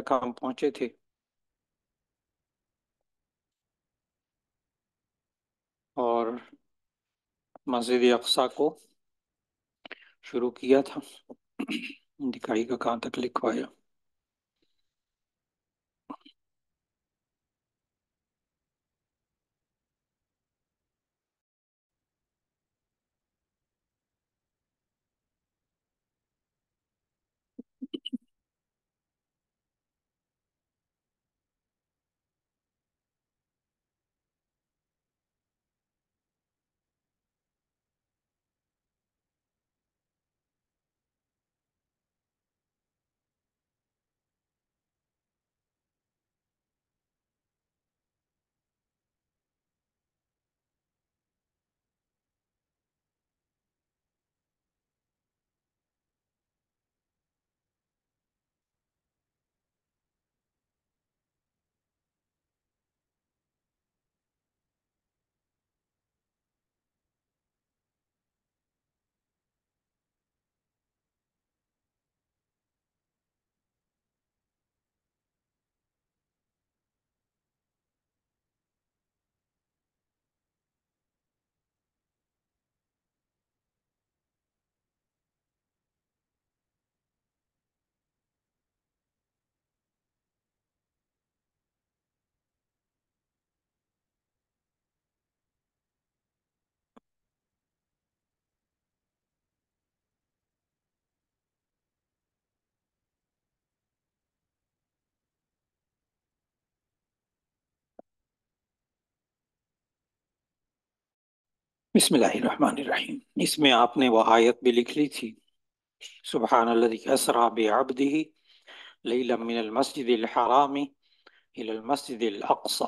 तक हम पहुंचे थे और मस्जिद अक्सा को शुरू किया था दिखाई का कहाँ तक लिखवाया बिस्मिल्लाहिर्रहमानिर्रहीम इसमें आपने वह आयत भी लिख ली थी सुबहानल्लि असरा हराम बेआबदी लमिनमसजरामी अक्सा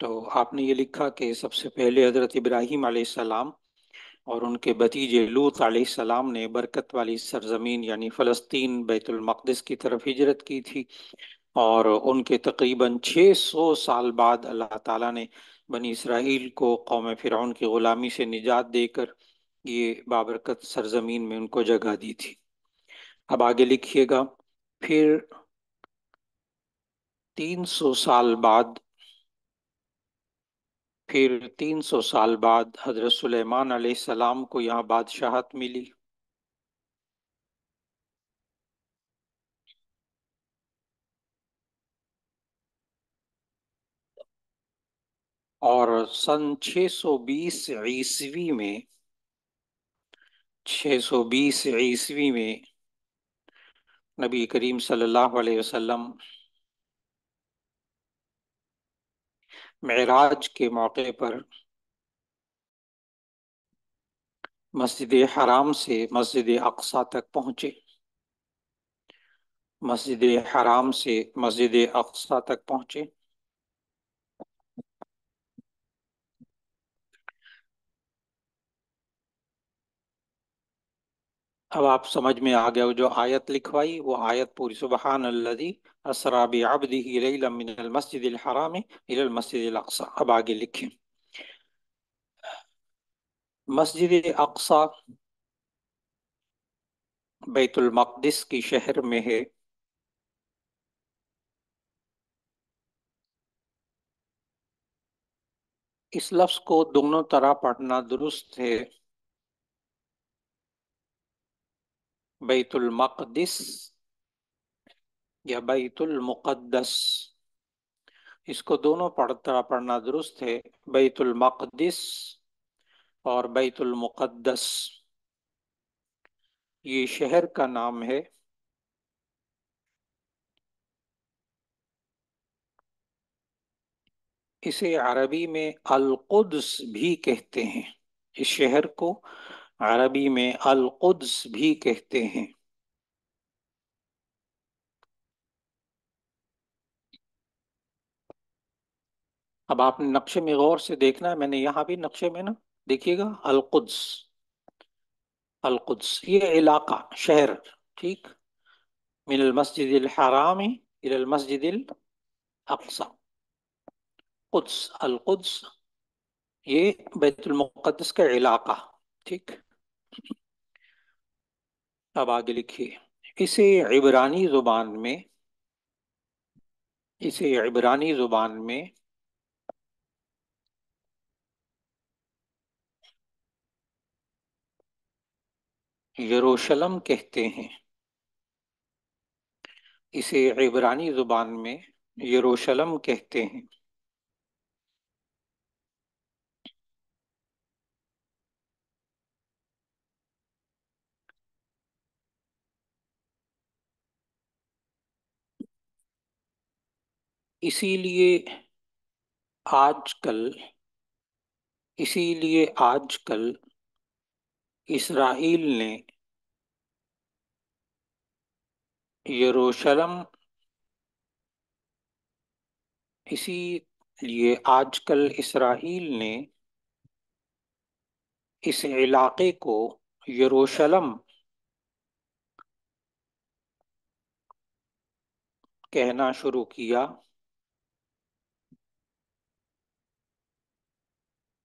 तो आपने ये लिखा कि सबसे पहले हज़रत इब्राहिम अलैहिस्सलाम और उनके भतीजे लूत अलैहिस्सलाम ने बरकत वाली सरजमीन यानी फ़लस्तीन बैतुल बैतुलमक़दस की तरफ हिजरत की थी और उनके तकरीबन 600 साल बाद अल्लाह ताला ने बनी इसराइल को कौम फिर की ग़ुलामी से निजात देकर ये बाबरकत सरजमीन में उनको जगह दी थी अब आगे लिखिएगा फिर 300 साल बाद फिर 300 साल बाद हजरत सुलेमान सलाम को यहाँ बादशाहत मिली और सन 620 ईस्वी में 620 ईस्वी में नबी करीम सल्लल्लाहु अलैहि वसल्लम मेराज के मौके पर मस्जिद हराम से मस्जिद अक्सा तक पहुँचे मस्जिद हराम से मस्जिद अक्सा तक पहुँचे अब आप समझ में आ गया जो आयत लिखवाई वो आयत पूरी सुबह मस्जिद मस्जिद अब आगे लिखें मस्जिद अक्सा बैतुलमक़दस की शहर में है इस लफ्स को दोनों तरह पढ़ना दुरुस्त है बैतुल मकदस या बैतुल मुक़द्दस इसको दोनों पढ़ता पढ़ना दुरुस्त है बैतुल मकदस और बैतुल मुक़द्दस ये शहर का नाम है इसे अरबी में कुद्स भी कहते हैं इस शहर को अरबी में अलकुद्स भी कहते हैं अब आपने नक्शे में गौर से देखना है मैंने यहाँ भी नक्शे में ना देखिएगा अलकुद्स अलकुद्स ये इलाका शहर ठीक मिनल मस्जिद हरामी मस्जिद अक्सा कुद्स अलकुद्स ये बैतुलमक़दस का इलाका ठीक अब आगे लिखिए इसे इबरानी ज़ुबान में इसे इबरानी ज़ुबान में यरूशलम कहते हैं इसे इबरानी ज़ुबान में यरूशलम कहते हैं इसीलिए आजकल इसीलिए आजकल इसराइल ने यरूशलम लिए आजकल इसराइल ने इस इलाके को यरूशलम कहना शुरू किया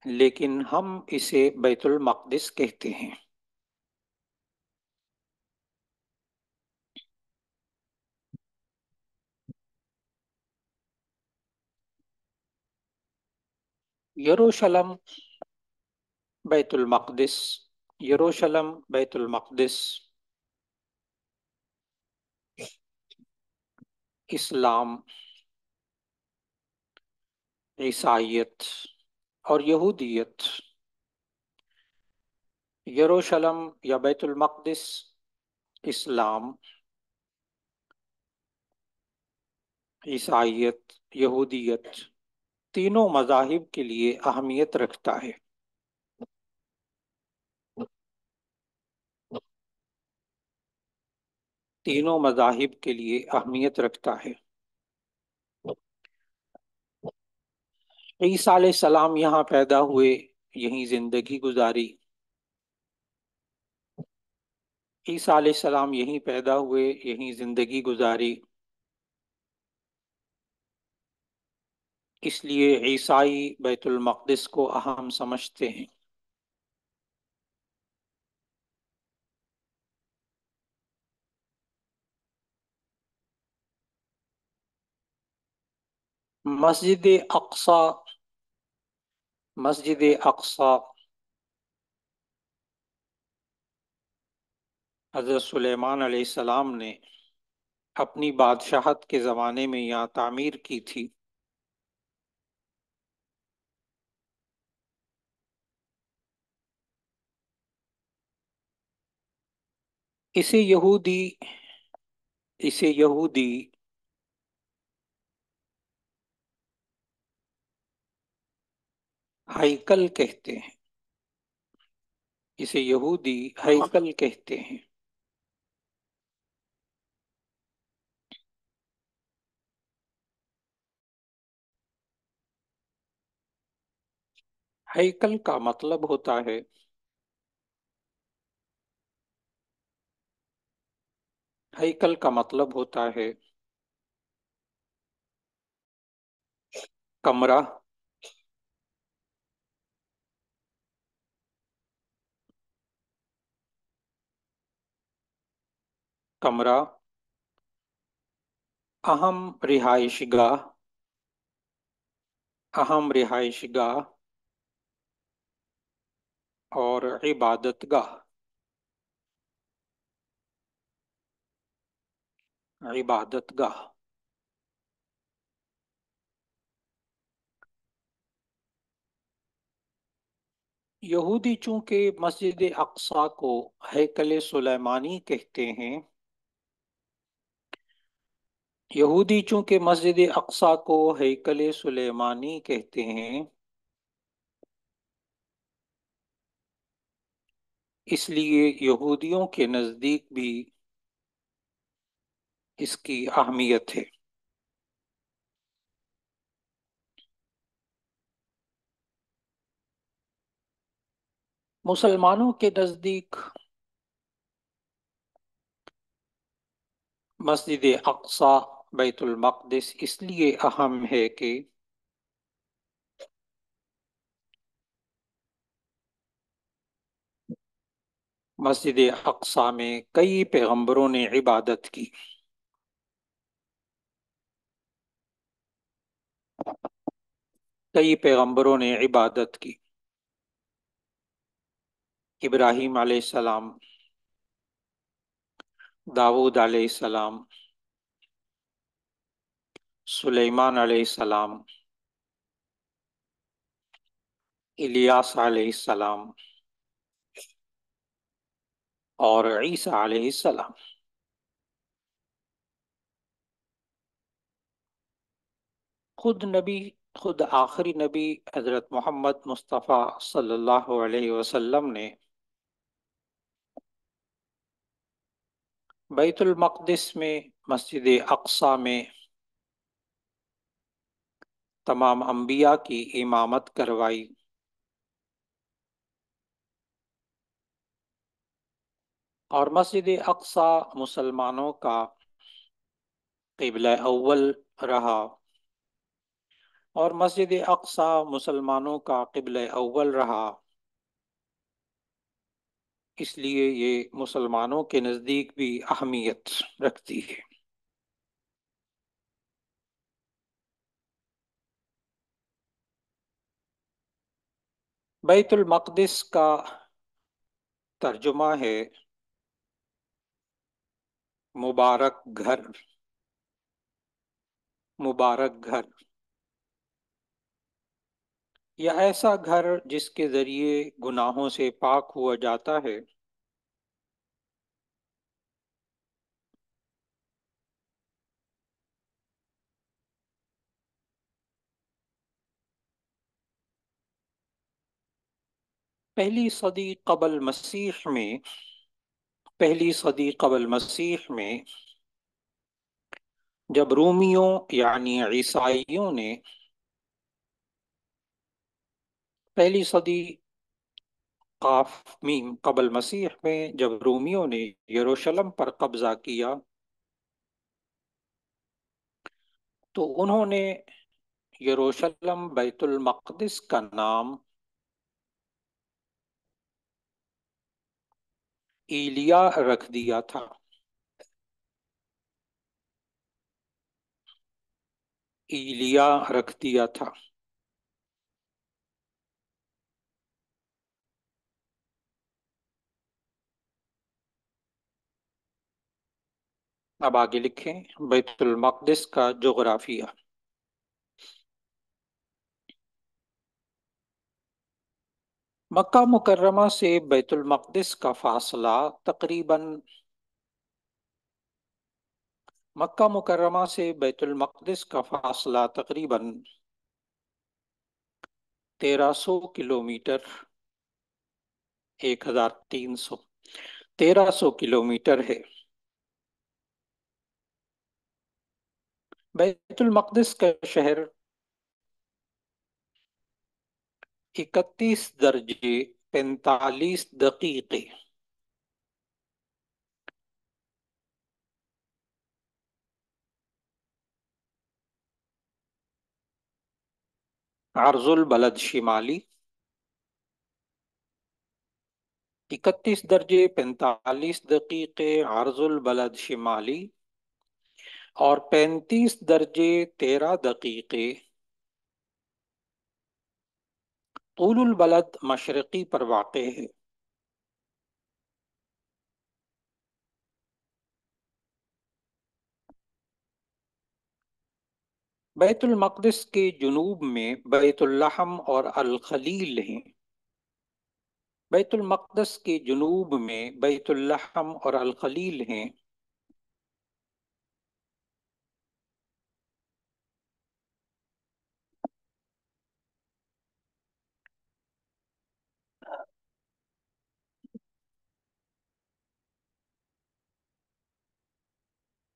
लेकिन हम इसे बैतुल मकदस कहते हैं यरूशलम बैतुल मकदस यरूशलम बैतुल मकदस इस्लाम ईसाइत और यहूदियत यरूशलम या बैतुलमक़दस इस्लाम ईसाइत यहूदियत तीनों मजाहिब के लिए अहमियत रखता है तीनों मजाहिब के लिए अहमियत रखता है ईसा सलाम यहाँ पैदा हुए यहीं जिंदगी गुजारी ईसा सलाम यहीं पैदा हुए यहीं जिंदगी गुजारी इसलिए ईसाई बैतुलमकदस को अहम समझते हैं मस्जिद अक्सा मस्जिद अक्सा हज़रत सुलेमान सलाम ने अपनी बादशाहत के ज़माने में यहाँ तामीर की थी इसे यहूदी इसे यहूदी हाइकल कहते हैं इसे यहूदी हाइकल कहते हैं हाइकल का मतलब होता है हाइकल का मतलब होता है कमरा कमरा अहम रिहायशगा अहम रिहायशगा और इबादत गाह इबादत गाह यहूदी चूंकि मस्जिद अक्सा को हैकल सुलेमानी कहते हैं यहूदी चूंकि मस्जिद अक्सा को हैकल सुलेमानी कहते हैं इसलिए यहूदियों के नज़दीक भी इसकी अहमियत है मुसलमानों के नज़दीक मस्जिद अक्सा बैतुलमक़दस इसलिए अहम है कि मस्जिद अक्सा में कई पैगंबरों ने इबादत की कई पैगंबरों ने इबादत की इब्राहिम सलाम दाऊद सलाम सुलेमान अलैहिस्सलाम इलियास अलैहिस्सलाम और ईसा अलैहिस्सलाम खुद नबी खुद आखिरी नबी हज़रत मोहम्मद मुस्तफ़ा सल्लल्लाहु अलैहि वसल्लम ने बैतुल मक़दस में मस्जिद अक्सा में तमाम अम्बिया की इमामत करवाई और मस्जिद अक्सा मुसलमानों का कबल अव्वल रहा और मस्जिद अक्सा मुसलमानों का कबल अव्वल रहा इसलिए ये मुसलमानों के नज़दीक भी अहमियत रखती है बैतुलमक़दस का तर्जुमा है मुबारक घर मुबारक घर यह ऐसा घर जिसके ज़रिए गुनाहों से पाक हुआ जाता है पहली सदी कबल मसीह में पहली सदी कबल मसीह में जब रोमियों यानी ईसाइयों ने पहली सदी काफमी कबल मसीह में जब रोमियों ने यरूशलेम पर कब्जा किया तो उन्होंने यरूशलेम बैतुल मकदस का नाम एलिया रख दिया था एलिया रख दिया था अब आगे लिखें बैतुल मकदस का जोग्राफिया मक्का मुकर्रमा से बैतुलमक़दस का फासला तकरीबन मक्का मुकर्रमा से बैतुलमक़दस का फासला तकरीबन 1300 किलोमीटर 1300 1300 किलोमीटर है बैतुलमक़दस का शहर इकतीस दर्जे पैंतालीस दकीके अर्जुल बलद शिमाली इकतीस दर्जे पैंतालीस दकीके अर्जुल बलद शिमाली और पैंतीस दर्जे तेरह दकीके तूलबलद मशरक़ी पर वाक़ है बैतुलमक़दस के जनूब में बैतुल्लहम और अलखलील हैं बैतुलमक़दस के जनूब में बैतुल्लहम और अलखलील हैं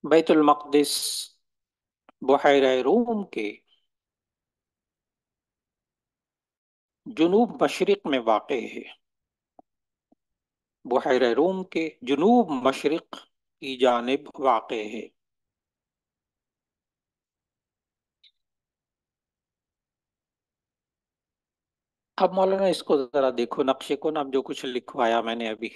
बैतुलमक़दस बहर रोम के जनूब मशरक़ में वाक़ है बहर रोम के जुनूब मशरक़ की जानब वाक़ है अब मौलाना इसको ज़रा देखो नक्शे को ना जो कुछ लिखवाया मैंने अभी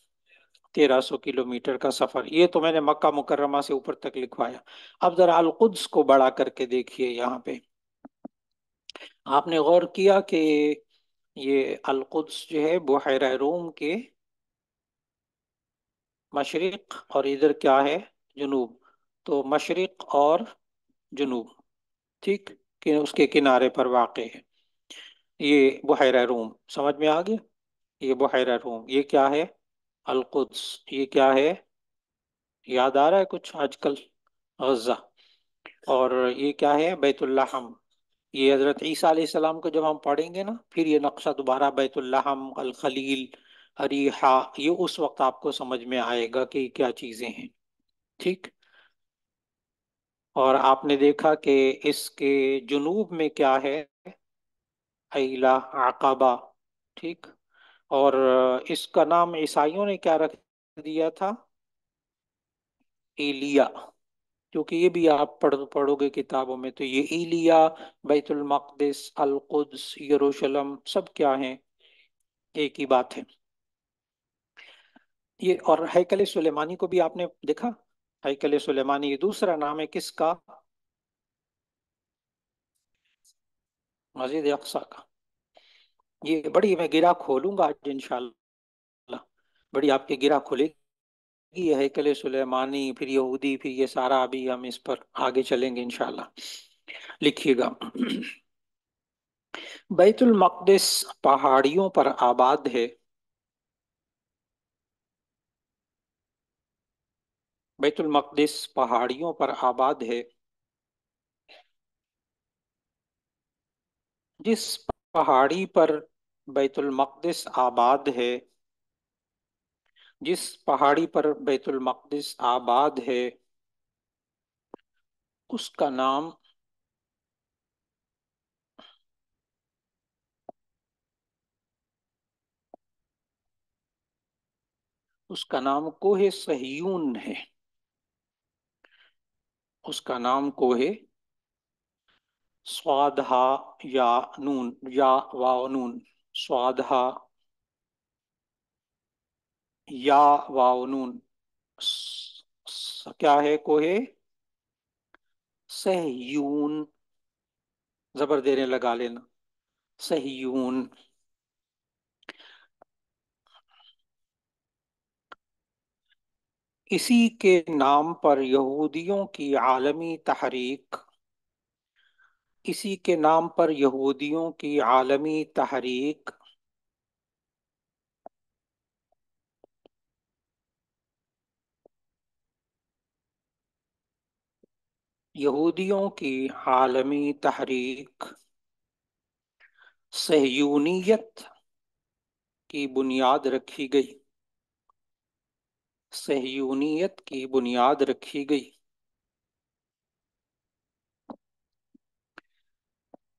तेरह सौ किलोमीटर का सफ़र ये तो मैंने मक्का मुकर्रमा से ऊपर तक लिखवाया अब ज़रा अलकुद्स को बड़ा करके देखिए यहाँ पे आपने गौर किया कि ये अलकुद्स जो है बहर रोम के मशरक़ और इधर क्या है जुनूब तो मशरक़ और जुनूब ठीक कि उसके किनारे पर वाक़ है ये बहर रोम समझ में आ गया ये बहर रोम ये क्या है अलकुद्स ये क्या है याद आ रहा है कुछ आजकल गज़ा और ये क्या है बैतुल्लाहम ये हज़रत ईसा सलाम को जब हम पढ़ेंगे ना फिर ये नक्शा दोबारा बैतुल्लाहम अलखलील अरीहा ये उस वक्त आपको समझ में आएगा कि क्या चीज़ें हैं ठीक और आपने देखा कि इसके जुनूब में क्या है अला आकाबा ठीक और इसका नाम ईसाइयों ने क्या रख दिया था एलिया क्योंकि ये भी आप पढ़ पढ़ोगे किताबों में तो ये इलिया बैतुल मकदस अलकुद्स यरूशलम सब क्या हैं एक ही बात है ये और हैकल सुलेमानी को भी आपने देखा हैकल सुलेमानी ये दूसरा नाम है किसका मस्जिद अक्सा का ये बड़ी मैं गिरा खोलूंगा आज इंशाल्लाह बड़ी आपकी गिरा खुलेगी यह हैकल सुलेमानी फिर यहूदी फिर ये सारा अभी हम इस पर आगे चलेंगे इनशाला लिखिएगा बैतुल मकदस पहाड़ियों पर आबाद है बैतुल मकदस पहाड़ियों पर आबाद है जिस पहाड़ी पर मक़दस आबाद है जिस पहाड़ी पर मक़दस आबाद है उसका नाम उसका नाम कोहे सहयून है उसका नाम कोहे स्वादहा या नून या नून स्वाधा या वाउनून क्या है कोहे सहयून जबर देने लगा लेना सहयून इसी के नाम पर यहूदियों की आलमी तहरीक इसी के नाम पर यहूदियों की आलमी तहरीक यहूदियों की आलमी तहरीक सहयूनीत की बुनियाद रखी गई सहयूनीत की बुनियाद रखी गई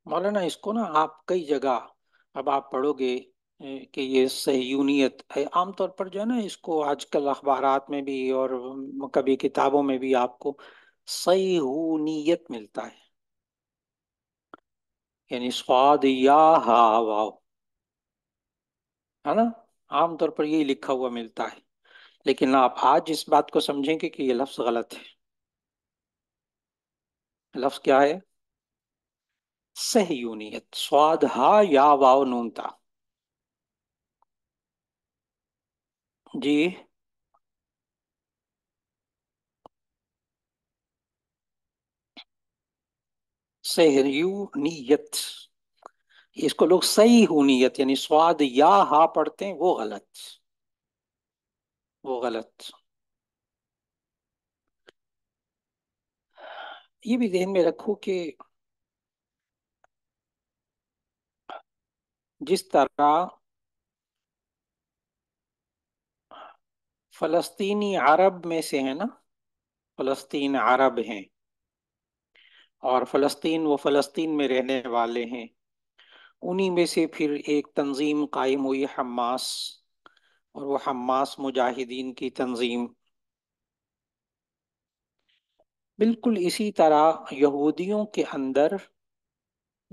मौलाना इसको ना आप कई जगह अब आप पढ़ोगे कि ये सहयूनियत है आमतौर पर जो है ना इसको आजकल अखबार में भी और कभी किताबों में भी आपको सहीहूनियत मिलता है यानी स्वाद या वाओ है ना आमतौर पर यही लिखा हुआ मिलता है लेकिन आप आज इस बात को समझेंगे कि ये लफ्ज़ गलत है लफ्ज़ क्या है सहयूनियत हा या वाव नूनता जी सहयूनियत इसको लोग सही हुनियत यानी स्वाद या हा पढ़ते हैं वो गलत वो गलत ये भी ध्यान में रखो कि जिस तरह फलस्तीनी अरब में से है ना फलस्तीन अरब हैं और फलस्तीन वो फलस्तीन में रहने वाले हैं उन्हीं में से फिर एक तंजीम कायम हुई हमास और वो हमास मुजाहिदीन की तंजीम बिल्कुल इसी तरह यहूदियों के अंदर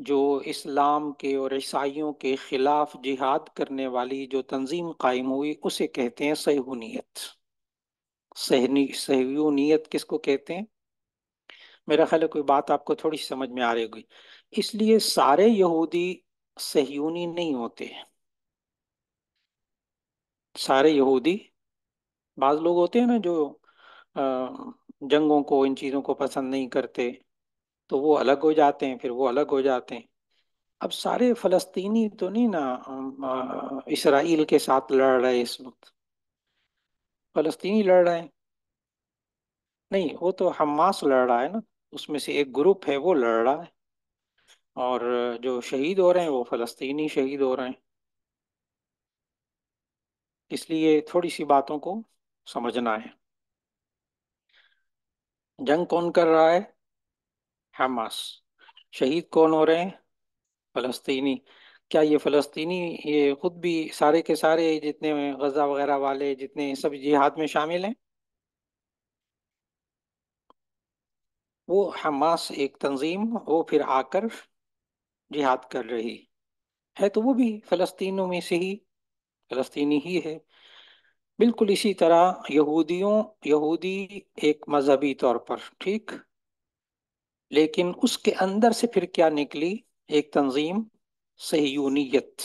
जो इस्लाम के और ईसाइयों के ख़िलाफ़ जिहाद करने वाली जो तंजीम कायम हुई उसे कहते हैं सहूनीत सहनी सहूनीत किसको कहते हैं मेरा ख्याल है कोई बात आपको थोड़ी समझ में आ रही होगी इसलिए सारे यहूदी सहयूनी नहीं होते सारे यहूदी बाज़ लोग होते हैं ना जो जंगों को इन चीज़ों को पसंद नहीं करते तो वो अलग हो जाते हैं फिर वो अलग हो जाते हैं अब सारे फलस्तीनी तो नहीं ना इसराइल के साथ लड़ रहे इस वक्त फलस्तीनी लड़ रहे हैं नहीं वो तो हमास लड़ रहा है ना उसमें से एक ग्रुप है वो लड़ रहा है और जो शहीद हो रहे हैं वो फलस्तीनी शहीद हो रहे हैं इसलिए थोड़ी सी बातों को समझना है जंग कौन कर रहा है हमास शहीद कौन हो रहे हैं फ़लस्तीनी क्या ये फ़लस्तीनी ये ख़ुद भी सारे के सारे जितने गज़ा वगैरह वाले जितने सब जिहाद में शामिल हैं वो हमास एक तंजीम वो फिर आकर जिहाद कर रही है तो वो भी फ़लस्तीनों में से ही फ़लस्तीनी ही है बिल्कुल इसी तरह यहूदियों यहूदी एक मजहबी तौर पर ठीक लेकिन उसके अंदर से फिर क्या निकली एक तंजीम सहयूनीत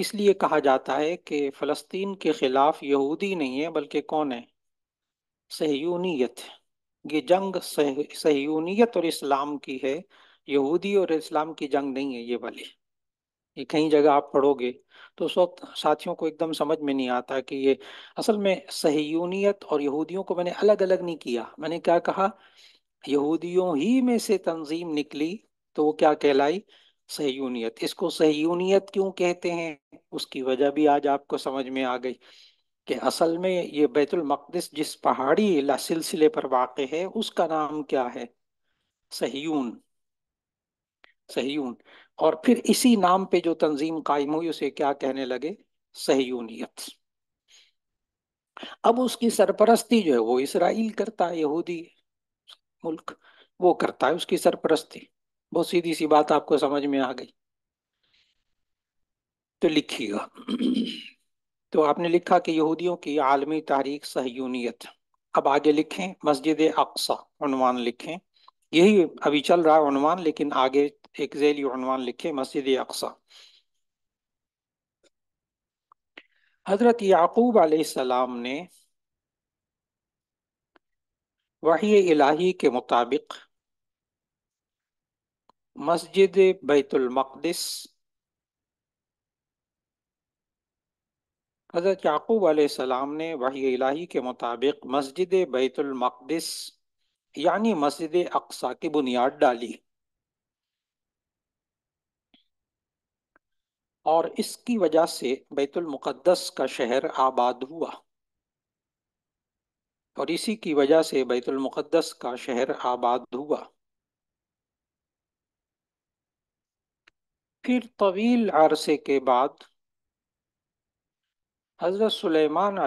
इसलिए कहा जाता है कि फ़लस्तीन के ख़िलाफ़ यहूदी नहीं है बल्कि कौन है सहयूनीत ये जंग सहयूनीत और इस्लाम की है यहूदी और इस्लाम की जंग नहीं है ये वाली ये कहीं जगह आप पढ़ोगे तो उस वक्त साथियों को एकदम समझ में नहीं आता कि ये असल में सहयूनीत और यहूदियों को मैंने अलग अलग नहीं किया मैंने क्या कहा यहूदियों ही में से तंजीम निकली तो वो क्या कहलाई सहयूनियत इसको सहयूनियत क्यों कहते हैं उसकी वजह भी आज आपको समझ में आ गई कि असल में ये बैतुल मकदस जिस पहाड़ी सिलसिले पर वाक़ है उसका नाम क्या है सहयून सहयून और फिर इसी नाम पे जो तंजीम कायम हुई उसे क्या कहने लगे सहयूनियत अब उसकी सरपरस्ती जो है वो इसराइल करता है यहूदी मुल्क वो करता है उसकी सरपरस्ती बहुत सीधी सी बात आपको समझ में आ गई तो लिखिएगा तो आपने लिखा कि यहूदियों की आलमी तारीख सहयूनियत अब आगे लिखें मस्जिद अक्सा अनवान लिखें यही अभी चल रहा है अनवान लेकिन आगे एक जैली अनवान लिखें मस्जिद अक्सा हजरत याकूब सलाम ने वही इलाही के मुताबिक मस्जिद बैतुलमक़दस हज़रत याकूब सलाम ने वही इलाही के मुताबिक मस्जिद बैतुलमक़दस यानी मस्जिद अक्सा की बुनियाद डाली और इसकी वजह से बैतुलमक़दस का शहर आबाद हुआ और इसी की वजह से बैतुलमक़दस का शहर आबाद हुआ फिर तवील अरसे के बाद हज़रत सुलेमान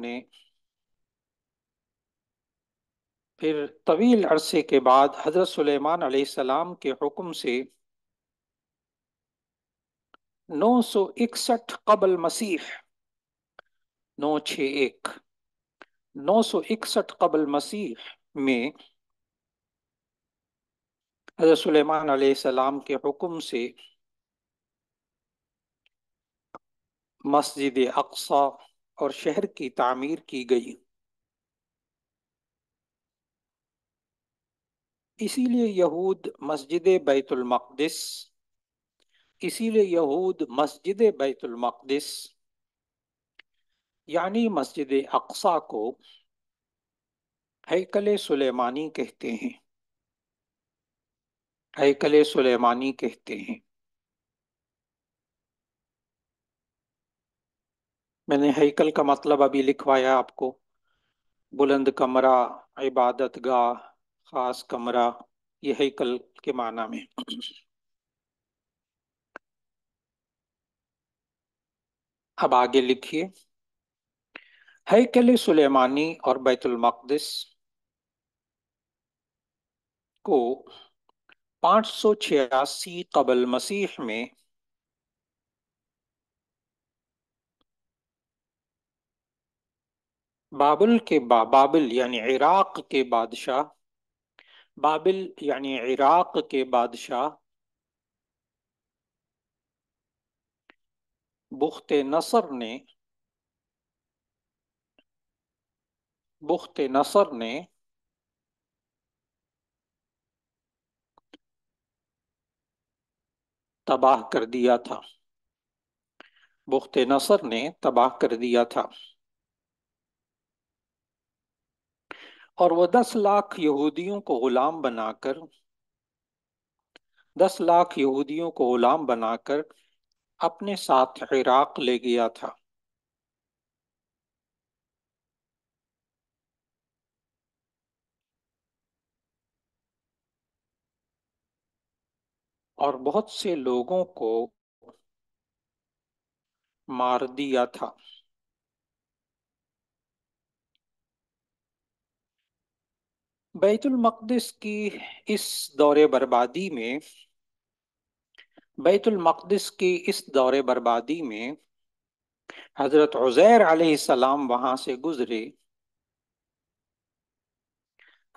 ने फिर तवील अरसे के बाद हज़रत सुलेमान के हुक्म से 961 कबल मसीह 961 नौ सौ इकसठ कबल मसीह में हजरत सुलेमान अलैहिस्सलाम के हुक्म से मस्जिद अक्सा और शहर की तामीर की गई इसीलिए यहूद मस्जिद बैतुलमक़दस इसीलिए यहूद मस्जिद बैतुलमक़दस यानी मस्जिद अक्सा को हैकल सुलेमानी कहते हैं हैकल सुलेमानी कहते हैं मैंने हैकल का मतलब अभी लिखवाया आपको बुलंद कमरा इबादत गाह खास कमरा ये हैकल के माना में अब आगे लिखिए हैकेले सुलेमानी और बैतुलमक़दस को 586 कबल मसीह में बाबुल के बा, बाबिल यानी इराक के बादशाह बाबिल यानी इराक के बादशाह बुख्त नसर ने बुख्त नसर ने तबाह कर दिया था बुख्त नसर ने तबाह कर दिया था और वह दस लाख यहूदियों को गुलाम बनाकर दस लाख यहूदियों को गुलाम बनाकर अपने साथ इराक ले गया था और बहुत से लोगों को मार दिया था बैतुल मकदस की इस दौरे बर्बादी में बैतुल मकदस की इस दौरे बर्बादी में हजरत उजैर अलैहिस्सलाम वहां से गुजरे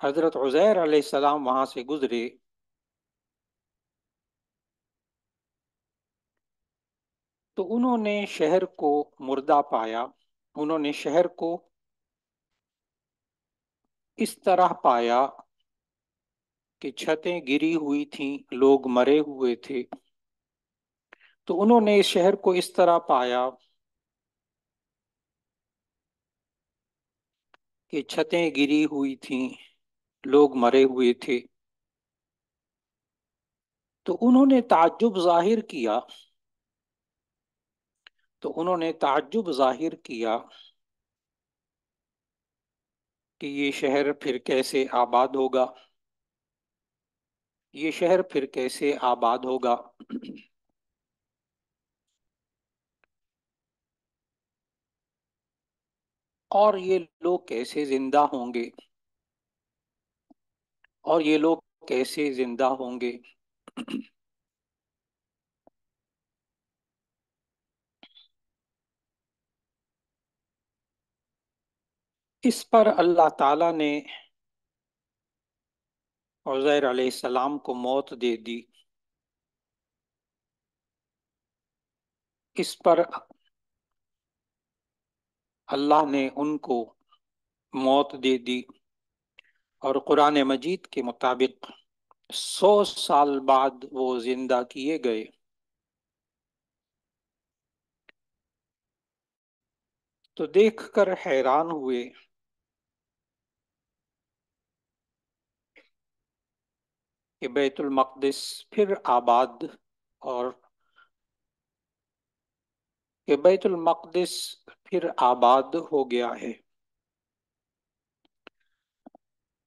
हजरत उजैर अलैहिस्सलाम वहां से गुजरे तो उन्होंने शहर को मुर्दा पाया उन्होंने शहर को इस तरह पाया कि छतें गिरी हुई थीं लोग मरे हुए थे तो उन्होंने इस शहर को इस तरह पाया कि छतें गिरी हुई थीं लोग मरे हुए थे तो उन्होंने ताज्जुब जाहिर किया तो उन्होंने ताज्जुब जाहिर किया कि ये शहर फिर कैसे आबाद होगा ये शहर फिर कैसे आबाद होगा और ये लोग कैसे जिंदा होंगे और ये लोग कैसे जिंदा होंगे इस पर अल्लाह ताला ने उज़ैर अलैहिस्सलाम को मौत दे दी इस पर अल्लाह ने उनको मौत दे दी और कुरान मजीद के मुताबिक सौ साल बाद वो जिंदा किए गए तो देखकर हैरान हुए कि मकदस फिर आबाद और कि मकदस फिर आबाद हो गया है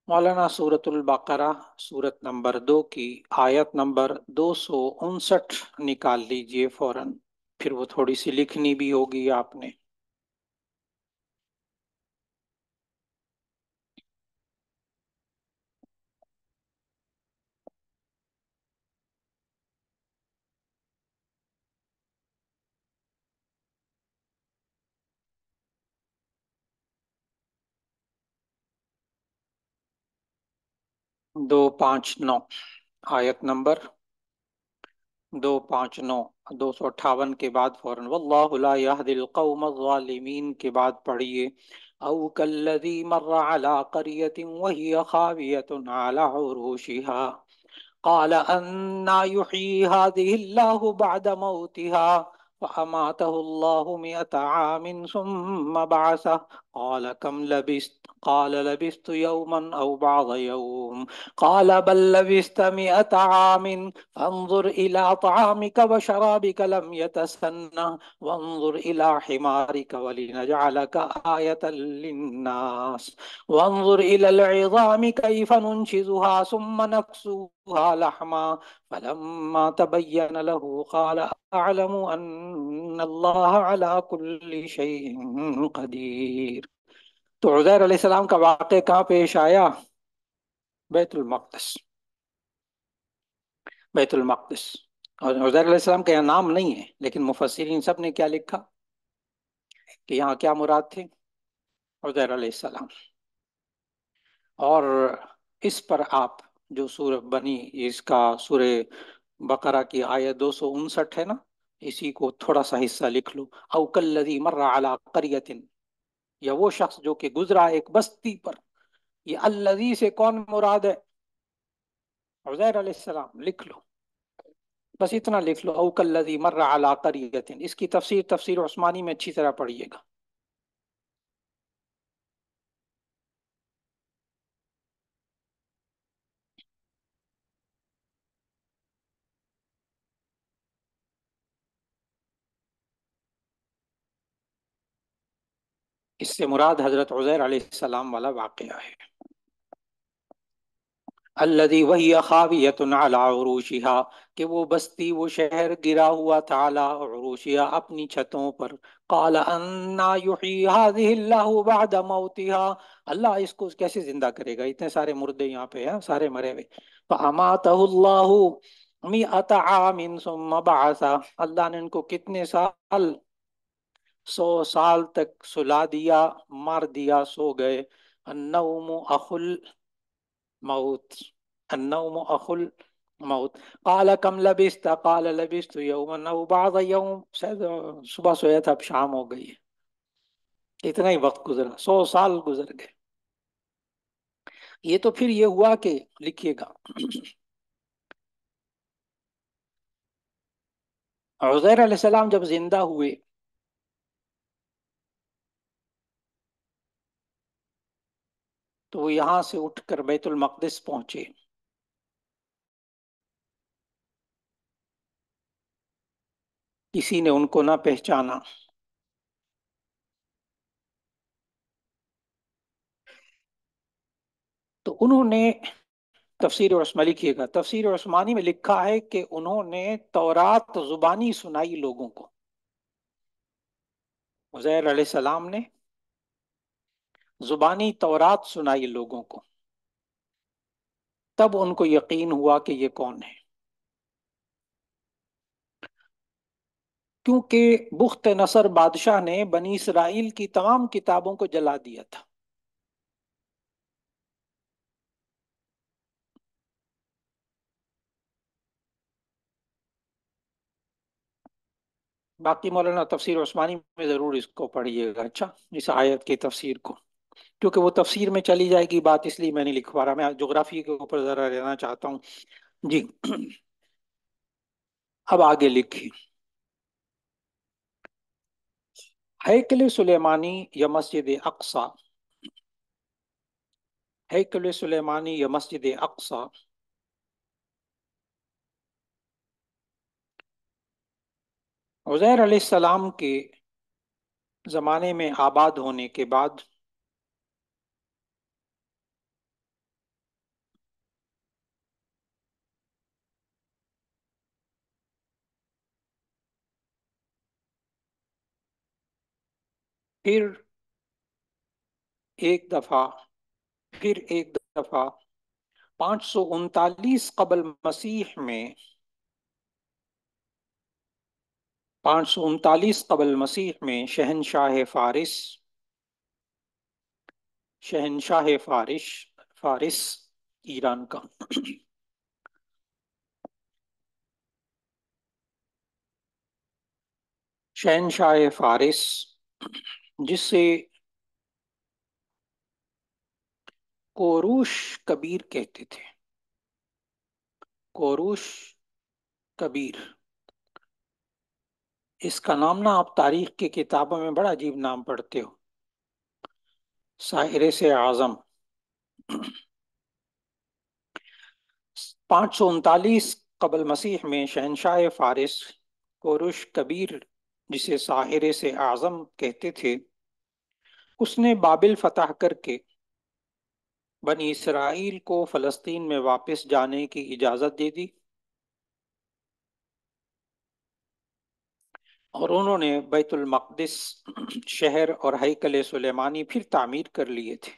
मौलाना सूरतुल्बकरा सूरत नंबर दो की आयत नंबर दो सौ उनसठ निकाल लीजिए फ़ौरन फिर वो थोड़ी सी लिखनी भी होगी आपने दो पाँच नौ आयत नंबर दो पाँच नौ दो सौ अठावन के बाद फ़ौरन वल्लादिलकौमलिमीन के बाद पढ़िए مر على मर्रा وهي वही على عروشها قال ان يحيي هذه الله بعد موتها فاماته الله 100 عام ثم بعثه قال كم لبست قال لبست يوما أو بعض يوم قال بل لبست مئة عام فانظر إلى طعامك وشرابك لم يتسنى وانظر إلى حمارك ولنجعلك آية للناس وانظر إلى العظام كيف ننشزها ثم نكسوها لحما فلما تبين له قال أعلم أن الله على كل شيء قدير तो उज़ैर का वाक़ कहाँ पेश आया बैतुलमक़दस बैतुलमक़दस और उज़ैर का यहाँ नाम नहीं है लेकिन मुफसरिन सब ने क्या लिखा कि यहाँ क्या मुराद थे उज़ैर और इस पर आप जो सूर बनी इसका सूर बकरा की आयत दो सौ उनसठ है ना इसी को थोड़ा सा हिस्सा लिख लो अवकल्लदी मर्रा अला करियतिन या वो शख्स जो कि गुजरा एक बस्ती पर ये अल्लाजी से कौन मुराद है अलैहिस्सलाम लिख लो बस इतना लिख लो अवकल्लजी मर्रा अला करियतिन इसकी तफसीर तफसीर उस्मानी में अच्छी तरह पढ़िएगा इससे मुराद हजरत उज़ैर सलाम वाला वाक़ है अल्लदी वही अखावियतनालाशिहा कि वो बस्ती वो शहर गिरा हुआ था अलाशिहा अपनी छतों पर काला अन्ना अल्लाह इसको कैसे जिंदा करेगा इतने सारे मुर्दे यहाँ पे हैं सारे मरे हुए तो अमातल्लामिन अल्लाह ने इनको कितने साल सौ साल तक सुला दिया मार दिया सो गए अन्नऊम अखुल मऊत अन्नऊम अखुल मऊत काला कम लबिस्त काला लबिस्त यौमन बाद यौम शायद सुबह सोया था अब शाम हो गई है इतना ही वक्त गुजरा सौ साल गुजर गए ये तो फिर ये हुआ कि लिखिएगा उजैर सलाम जब जिंदा हुए तो वो यहां से उठकर बैतुल मकदस पहुंचे किसी ने उनको ना पहचाना तो उन्होंने तफसीर रस्मा लिखिएगा तफसीर रस्मानी में लिखा है कि उन्होंने तौरात जुबानी सुनाई लोगों को उजैर सलाम ने जुबानी तौरात सुनाई लोगों को तब उनको यकीन हुआ कि ये कौन है क्योंकि बुख्त नसर बादशाह ने बनी इसराइल की तमाम किताबों को जला दिया था बाकी मौलाना तफसीर उस्मानी में ज़रूर इसको पढ़िएगा अच्छा इस आयत की तफसीर को क्योंकि वो तफसीर में चली जाएगी बात इसलिए मैं नहीं लिख पा रहा मैं जोग्राफी के ऊपर ज़रा रहना चाहता हूँ जी अब आगे लिखी हैकल सुलेमानी या मस्जिद अक्सा हैकल सुलेमानी या मस्जिद अक्सा उज़ैर सलाम के ज़माने में आबाद होने के बाद फिर एक दफा फिर एक दफा पांच सौ उनतालीस कबल मसीह में पांच सौ उनतालीस कबल मसीह में शहनशाह फारिस शहनशाह फारिश फारिस ईरान का शहनशाह फारिस जिससे कोरूश कबीर कहते थे कोरूश कबीर इसका नाम ना आप तारीख की किताबों में बड़ा अजीब नाम पढ़ते हो साहिरे से आजम पांच सौ उनतालीस कबल मसीह में शहनशाह फारिस कोरुश कबीर जिसे साहिर से आजम कहते थे उसने बाबिल फतह करके बनी इसराइल को फलस्तीन में वापस जाने की इजाज़त दे दी और उन्होंने बैतुल शहर और हईकल सुलेमानी फिर तामीर कर लिए थे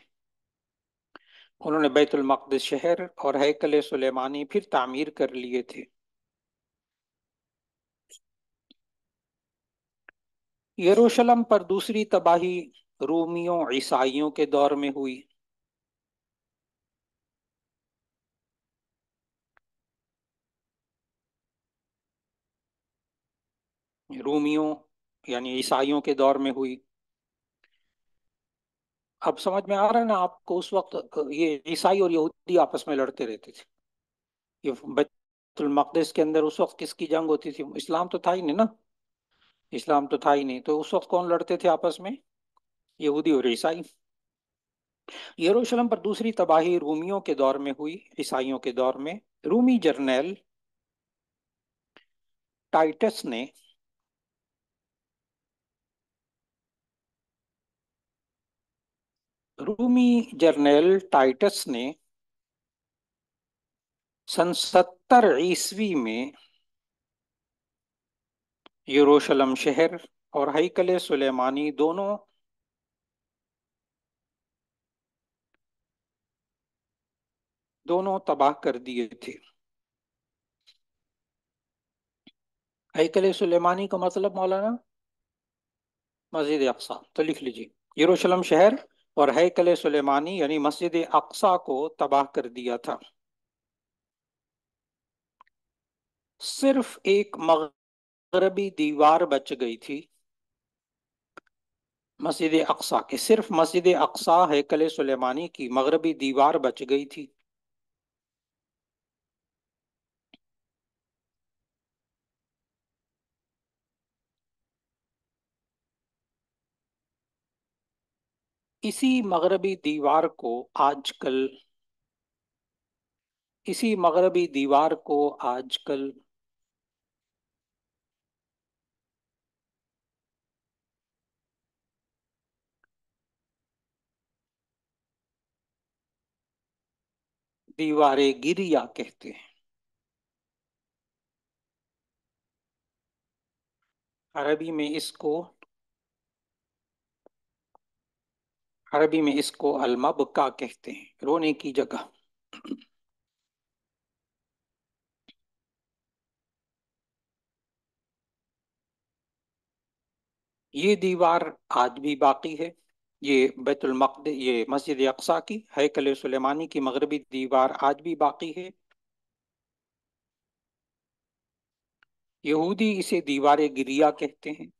उन्होंने बैतुल शहर और हईकल सुलेमानी फिर तामीर कर लिए थे यरूशलम पर दूसरी तबाही रोमियों ईसाइयों के दौर में हुई रोमियों यानी ईसाइयों के दौर में हुई अब समझ में आ रहा है ना आपको उस वक्त ये ईसाई और यहूदी आपस में लड़ते रहते थे ये बैतुल मकदस के अंदर उस वक्त किसकी जंग होती थी इस्लाम तो था ही नहीं ना इस्लाम तो था ही नहीं तो उस वक्त कौन लड़ते थे आपस में यहूदी और ईसाई यरूशलेम पर दूसरी तबाही रूमियों के दौर में हुई ईसाइयों के दौर में रूमी जर्नैल टाइटस ने रूमी जर्नेल टाइटस ने सन सत्तर ईस्वी में यरूशलम शहर और हईकल सुलेमानी दोनों दोनों तबाह कर दिए थे हईकल सुलेमानी का मतलब मौलाना मस्जिद अक्सा तो लिख लीजिए यरूशलम शहर और हैकल सुलेमानी यानी मस्जिद अक्सा को तबाह कर दिया था सिर्फ एक मग मगरबी दीवार बच गई थी मस्जिद अक्सा की सिर्फ मस्जिद अक्सा हैकल सुलेमानी की मगरबी दीवार बच गई थी इसी मगरबी दीवार को आजकल इसी मगरबी दीवार को आजकल दीवारे गिरिया कहते हैं अरबी में इसको अरबी में इसको अलमबका कहते हैं रोने की जगह ये दीवार आज भी बाकी है ये बैतुलमक़द ये मस्जिद अकसा की हैकल सलेमानी की मगरबी दीवार आज भी बाकी है यहूदी इसे दीवार गिरिया कहते हैं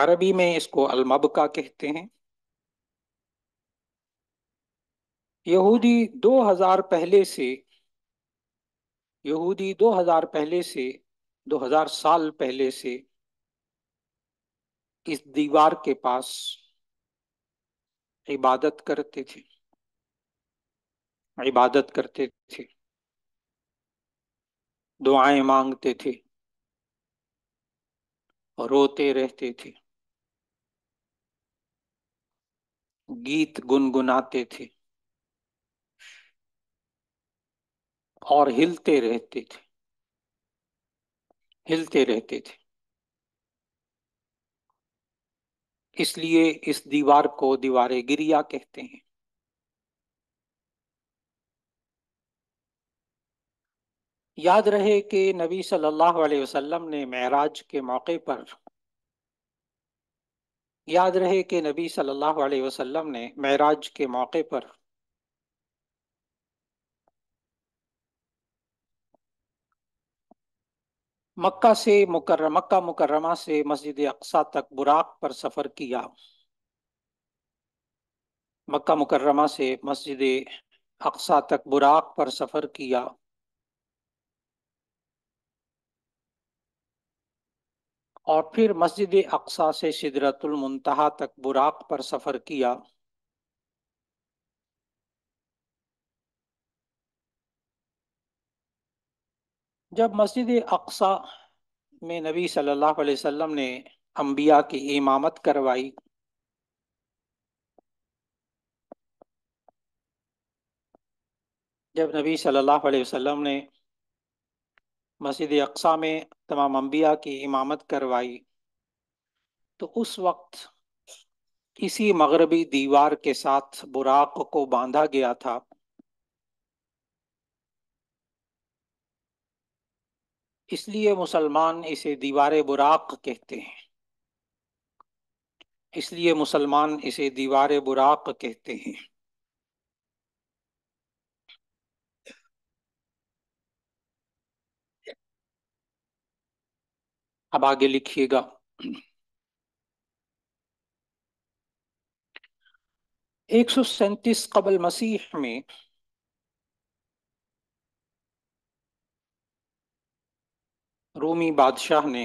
अरबी में इसको अलमबका कहते हैं यहूदी 2000 पहले से यहूदी 2000 पहले से 2000 साल पहले से इस दीवार के पास इबादत करते थे इबादत करते थे दुआएं मांगते थे और रोते रहते थे गीत गुनगुनाते थे और हिलते रहते थे हिलते रहते थे इसलिए इस दीवार को दीवार गिरिया कहते हैं याद रहे कि नबी सल्लल्लाहु अलैहि वसल्लम ने महराज के मौके पर याद रहे कि नबी सल्लल्लाहु अलैहि वसल्लम ने महराज के मौके पर मक्का से मुकर मक्का मुकर्रमा से मस्जिद अक्सा तक बुराक पर सफ़र किया मक्का मुकर्रमा से मस्जिद अक्सा तक बुराक पर सफ़र किया और फिर मस्जिद अक्सा से सिदरतुल मुंतहा तक बुराक पर सफ़र किया जब मस्जिद अक्सा में नबी सल्लल्लाहु अलैहि वसल्लम ने अम्बिया की इमामत करवाई जब नबी सल्लल्लाहु अलैहि वसल्लम ने मस्जिद अक्सा में तमाम अम्बिया की इमामत करवाई तो उस वक्त इसी मगरबी दीवार के साथ बुराक को बांधा गया था इसलिए मुसलमान इसे दीवार बुराक कहते हैं इसलिए मुसलमान इसे दीवार बुराक कहते हैं अब आगे लिखिएगा एक सौ सैंतीस कबल मसीह में रोमी बादशाह ने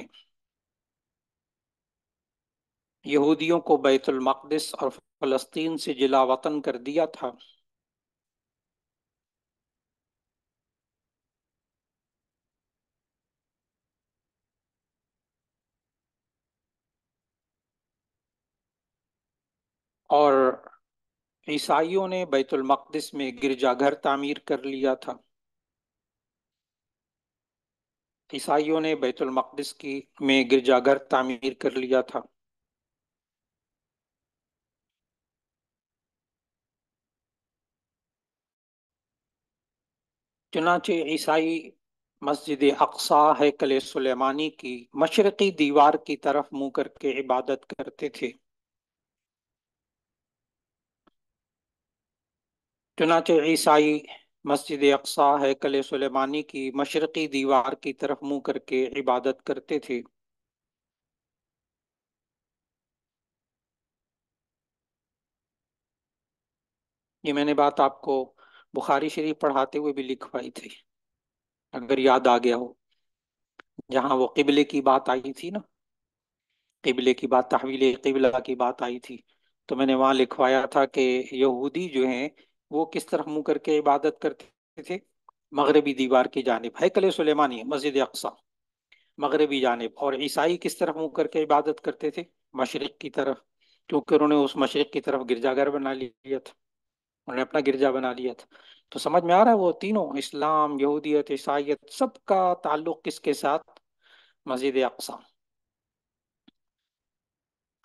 यहूदियों को बैतुलमक़दस और फ़लस्तीन से जिला वतन कर दिया था और ईसाइयों ने बैतुलमक़दस में गिरजाघर तामीर कर लिया था ईसाइयों ने मकदस की में गिरजाघर तामीर कर लिया था चुनाच ईसाई मस्जिद है कले सुलेमानी की मशरक़ी दीवार की तरफ मुंह करके इबादत करते थे चुनाचे ईसाई मस्जिद अकसा है कले सुलेमानी की मशरक़ी दीवार की तरफ मुंह करके इबादत करते थे ये मैंने बात आपको बुखारी शरीफ पढ़ाते हुए भी लिखवाई थी अगर याद आ गया हो जहाँ वो किबले की बात आई थी ना किबले की बात तहवील किबला की बात आई थी तो मैंने वहां लिखवाया था कि यहूदी जो हैं वो किस तरह मुँह करके इबादत करते थे मगरबी दीवार की जानब कले सलेमानी मस्जिद अकसा मगरबी जानब और ईसाई किस तरह मुँह करके इबादत करते थे मशरक़ की तरफ क्योंकि उन्होंने उस मशरक़ की तरफ गिरजाघर बना लिया था उन्होंने अपना गिरजा बना लिया था तो समझ में आ रहा है वो तीनों इस्लाम यहूदियत ईसाइत सबका ताल्लुक किसके साथ मस्जिद अकसा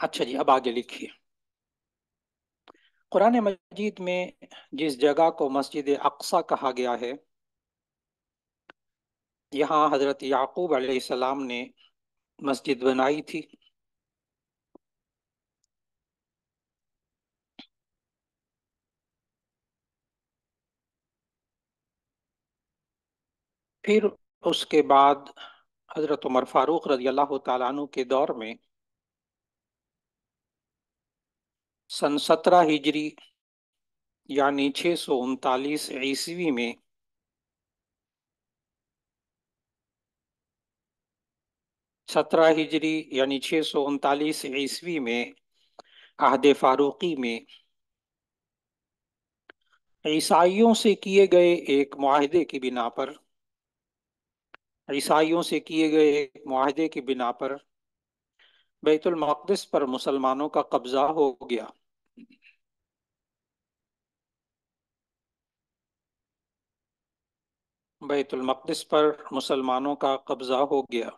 अच्छा जी अब आगे लिखिए कुरान मजीद में जिस जगह को मस्जिद अक्सा कहा गया है यहाँ हज़रत याकूब अलैहिस्सलाम ने मस्जिद बनाई थी फिर उसके बाद हज़रत उमर फ़ारूक़ रज़ी अल्लाह के दौर में सन सत्रह हिजरी यानी छः सौ उनतालीस ईस्वी में सत्रह हिजरी यानी छः सौ उनतालीस ईस्वी में अहद फारूकी में ईसाइयों से किए गए एक माहदे की बिना पर ईसाइयों से किए गए एक माहदे की बिना पर बैतुलमक़दस पर मुसलमानों का कब्ज़ा हो गया बैतुलमक़दस पर मुसलमानों का कब्ज़ा हो गया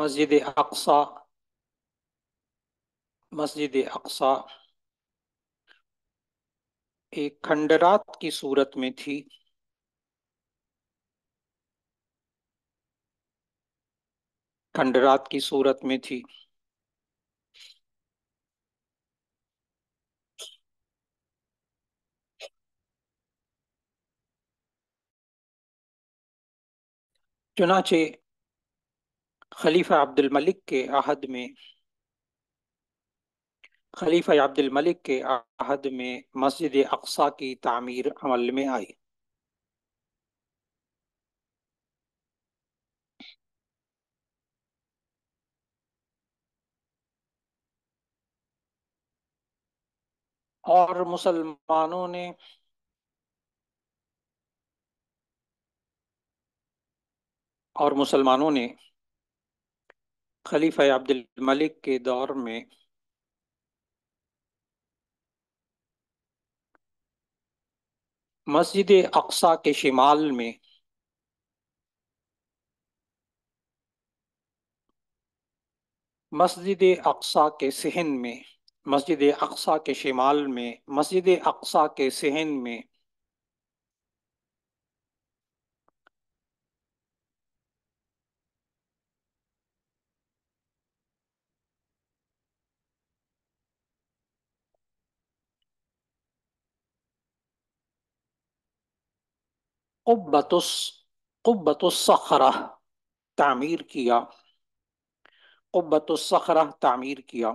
मस्जिद अक्सा मस्जिद अक्सा एक खंडरात की सूरत में थी खंडरात की सूरत में थी चुनाचे खलीफा अब्दुल मलिक के अहद में खलीफा अब्दुलमलिक के अहद में मस्जिद अक्सा की तमीर अमल में आई और मुसलमानों ने और मुसलमानों ने खलीफा अब्दुल मलिक के दौर में मस्जिद अक्सा के शिमाल में मस्जिद अक्सा के सहन में मस्जिद अक्सा के शिमाल में मस्जिद अक्सा के सहन में कुब्बतुस तामीर किया कुब्बतुस्सखरा तामीर किया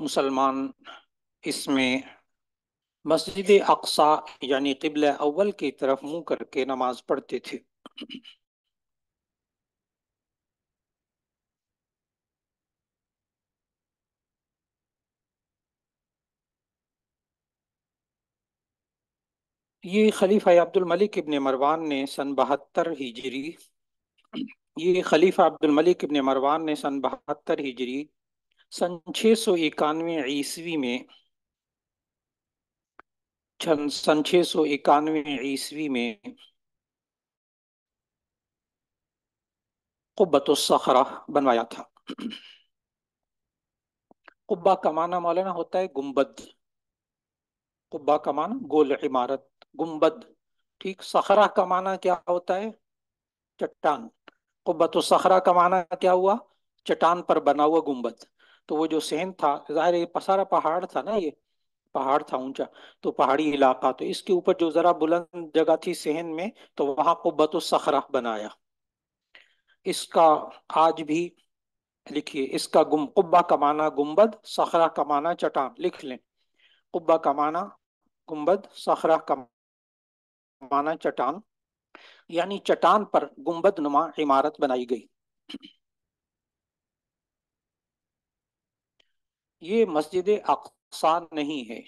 मुसलमान इसमें मस्जिद अक्सा यानी किबल अव्वल की तरफ मुंह करके नमाज पढ़ते थे ये खलीफा अब्दुल मलिक इबन मरवान ने सन बहत्तर हिजरी ये खलीफा अब्दुल मलिक इबन मरवान ने सन बहत्तर हिजरी सन छः सौ इक्यानवे ईस्वी में सन छः सौ इक्यानवे ईस्वी में कुब्बतुलसखरा बनवाया था कुब्बा का माना मौलाना होता है गुम्बद कुब्बा का माना गोल इमारत गुम्बद ठीक सखरा का माना क्या होता है चट्टान कुब्बत तो सखरा का माना क्या हुआ चट्टान पर बना हुआ गुम्बद तो वो जो सहन था जाहिर ये पसारा पहाड़ था ना ये पहाड़ था ऊंचा तो पहाड़ी इलाका तो इसके ऊपर जो जरा बुलंद जगह थी सहन में तो वहां कुब्बत सखरा बनाया इसका आज भी लिखिए इसका गुम कुब्बा का माना गुम्बद सखरा का माना चटान लिख लें कुब्बा का माना गुम्बद सखरा का माना चटान यानी चटान पर गुंबद नुमा इमारत बनाई गई ये मस्जिद अकसा नहीं है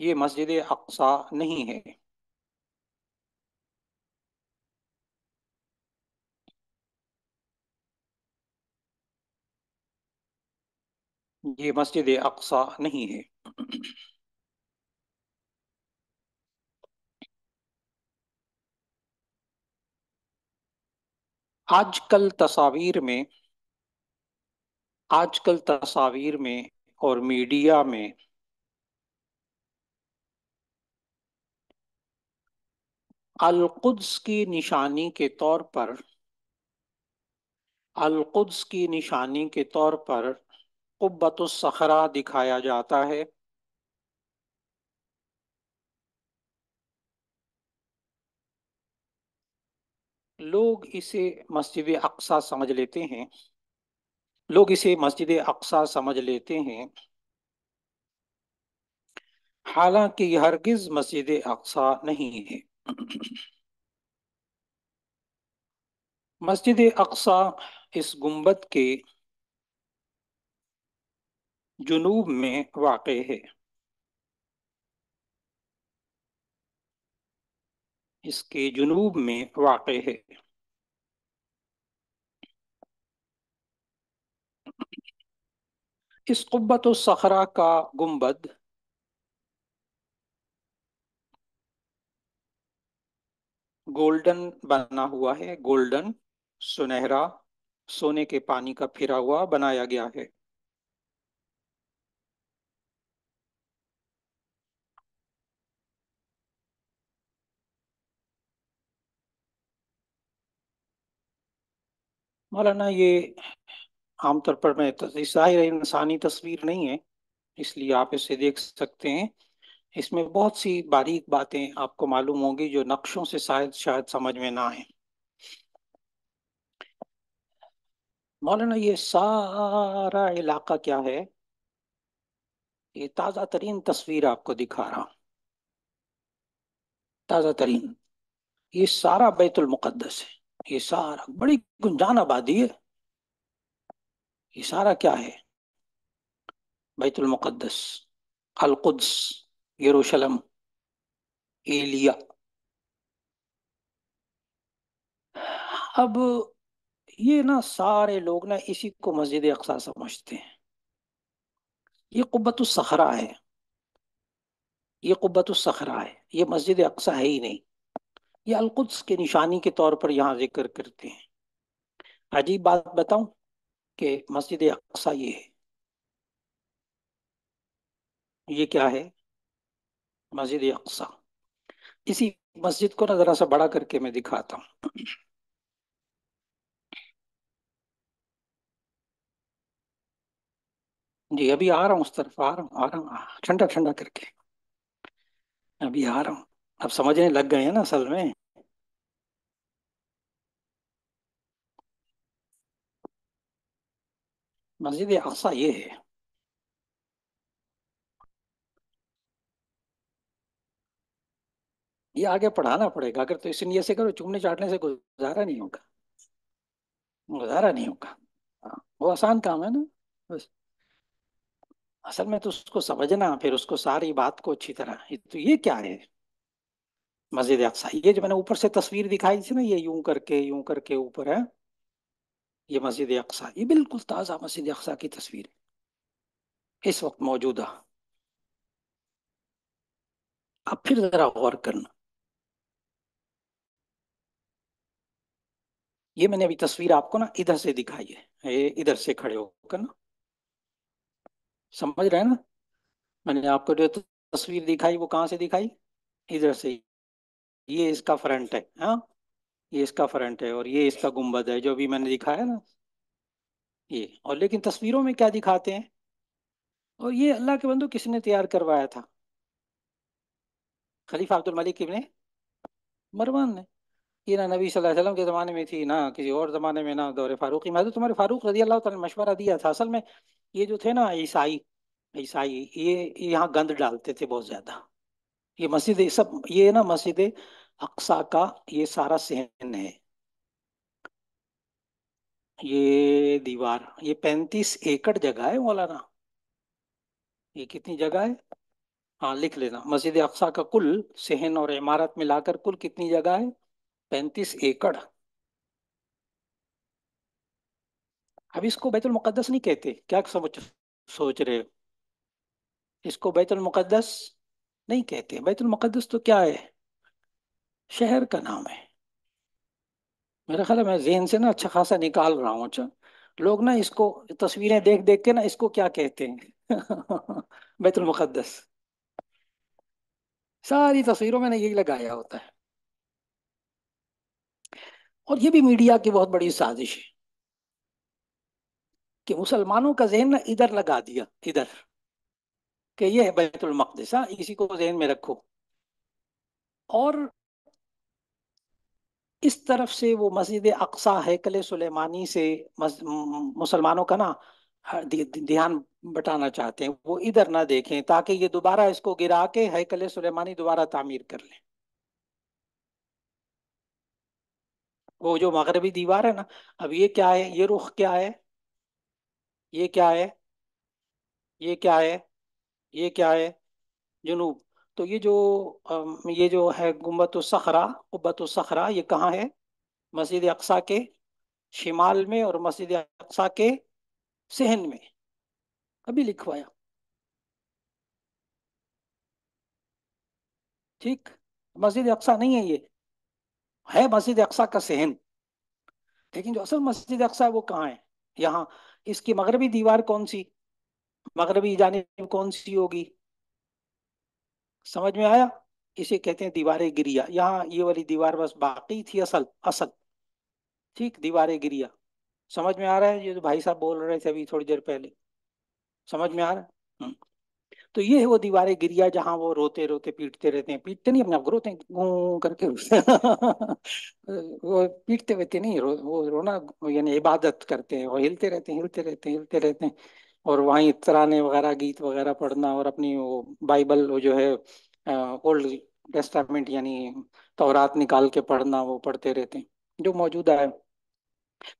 ये मस्जिद अकसा नहीं है ये मस्जिद अकसा नहीं है आजकल तस्वीर में आजकल तस्वीर में और मीडिया में अलकुद्स की निशानी के तौर पर अलकुद्स की निशानी के तौर पर सखरा दिखाया जाता है लोग इसे मस्जिद अक्सा समझ लेते हैं लोग इसे मस्जिद अक्सा समझ लेते हैं हालांकि हरगिज मस्जिद अक्सा नहीं है मस्जिद अक्सा इस गुम्बद के जुनूब में वाक़ है इसके जुनूब में वाक़ है इस कुब्बत सखरा का गुम्बद गोल्डन बना हुआ है गोल्डन सुनहरा सोने के पानी का फिरा हुआ बनाया गया है मौलाना ये आमतौर पर मैं तो, जाहिर है इंसानी तस्वीर नहीं है इसलिए आप इसे देख सकते हैं इसमें बहुत सी बारीक बातें आपको मालूम होंगी जो नक्शों से शायद शायद समझ में ना आए मौलाना ये सारा इलाका क्या है ये ताज़ा तरीन तस्वीर आपको दिखा रहा ताज़ा तरीन ये सारा बैतुल है ये सारा बड़ी गुंजान आबादी है ये सारा क्या है बैतुलमुकदस अलकुदस यरूशलम एलिया अब ये ना सारे लोग ना इसी को मस्जिद अक्सा समझते हैं ये कुबत सखरा है ये कुबत सखरा है ये मस्जिद अक्सा है ही नहीं ये अलकुद्स के निशानी के तौर पर यहाँ जिक्र करते हैं अजीब बात बताऊं कि मस्जिद अक्सा ये है ये क्या है मस्जिद अक्सा इसी मस्जिद को ना जरा सा बड़ा करके मैं दिखाता हूँ जी अभी आ रहा हूँ उस तरफ आ रहा हूँ आ रहा हूँ ठंडा ठंडा करके अभी आ रहा हूँ अब समझने लग गए हैं ना असल में मस्जिद आसा ये है ये आगे पढ़ाना पड़ेगा अगर तो इसलिए से करो चुमने चाटने से गुजारा नहीं होगा गुजारा नहीं होगा वो आसान काम है ना बस असल में तो उसको समझना फिर उसको सारी बात को अच्छी तरह तो ये क्या है मस्जिद अक्सा ये जो मैंने ऊपर से तस्वीर दिखाई थी ना ये यूं करके यूं करके ऊपर है ये मस्जिद अक्सा ये बिल्कुल ताज़ा मस्जिद अक्सा की तस्वीर है इस वक्त मौजूदा अब फिर ज़रा गौर करना ये मैंने अभी तस्वीर आपको ना इधर से दिखाई है ये इधर से खड़े होकर ना समझ रहे हैं ना मैंने आपको जो तस्वीर दिखाई वो कहाँ से दिखाई इधर से ये इसका फ्रंट है हाँ ये इसका फ्रंट है और ये इसका गुम्बद है जो अभी मैंने दिखाया ना ये और लेकिन तस्वीरों में क्या दिखाते हैं और ये अल्लाह के बंदू किसने तैयार करवाया था खलीफा अब्दुल मलिक ने मरवान ने ये ना नबी सल्लल्लाहु के ज़माने में थी ना किसी और ज़माने में ना दौरे मैं तो तुम्हारे फारूक रजी अल्लाह ने मशवरा दिया था असल में ये जो थे ना ईसाई ईसाई ये यहाँ गंद डालते थे बहुत ज़्यादा ये मस्जिद सब ये ना मस्जिद अक्सा का ये सारा सहन है ये दीवार ये पैंतीस एकड़ जगह है मौलाना ये कितनी जगह है हाँ लिख लेना मस्जिद अक्सा का कुल सहन और इमारत में लाकर कुल कितनी जगह है पैंतीस एकड़ अब इसको बैतुल मुकद्दस नहीं कहते क्या समझ सोच रहे हो इसको बैतुल मुकद्दस नहीं कहते बैतुल मुकद्दस तो क्या है शहर का नाम है मेरा ख्याल है मैं जहन से ना अच्छा खासा निकाल रहा हूँ अच्छा लोग ना इसको तस्वीरें देख देख के ना इसको क्या कहते हैं बैतुल मुकद्दस सारी तस्वीरों में यही लगाया होता है और ये भी मीडिया की बहुत बड़ी साजिश है कि मुसलमानों का जहन ना इधर लगा दिया इधर कि ये है बैतुल हाँ, इसी को जहन में रखो और इस तरफ से वो मस्जिद अक्सा हैकल सुलेमानी से मुसलमानों का ना ध्यान बटाना चाहते हैं वो इधर ना देखें ताकि ये दोबारा इसको गिरा के हैकल सुलेमानी दोबारा तामीर कर लें वो जो मगरबी दीवार है ना अब ये क्या है ये रुख क्या है ये क्या है ये क्या है ये क्या है, जुनूब तो ये जो ये जो है गुम्बत सखरा गुब्बत सखरा ये कहाँ है मस्जिद अक्सा के शिमाल में और मस्जिद अक्सा के सहन में अभी लिखवाया ठीक मस्जिद अक्सा नहीं है ये है मस्जिद अक्सा का सहन लेकिन जो असल मस्जिद अक्सा है वो कहाँ है यहाँ इसकी मगरबी दीवार कौन सी मगरबी जाने कौन सी होगी समझ में आया इसे कहते हैं दीवारें गिरिया यहाँ ये वाली दीवार बस बाकी थी असल असल ठीक दीवारें गिरिया समझ में आ रहा है ये जो तो भाई साहब बोल रहे थे अभी थोड़ी देर पहले समझ में आ रहा है हम्म। तो ये है वो दीवारें गिरिया जहाँ वो रोते रोते पीटते रहते हैं पीटते नहीं अपने आप रोते हैं घूम करके वो पीटते रहते नहीं रो, वो रोना यानी इबादत करते हैं वो हिलते रहते हैं हिलते रहते हैं हिलते रहते हैं और वहीं तराने वगैरह गीत वगैरह पढ़ना और अपनी वो बाइबल वो जो है ओल्ड टेस्टामेंट यानी तौरात निकाल के पढ़ना वो पढ़ते रहते हैं जो मौजूदा है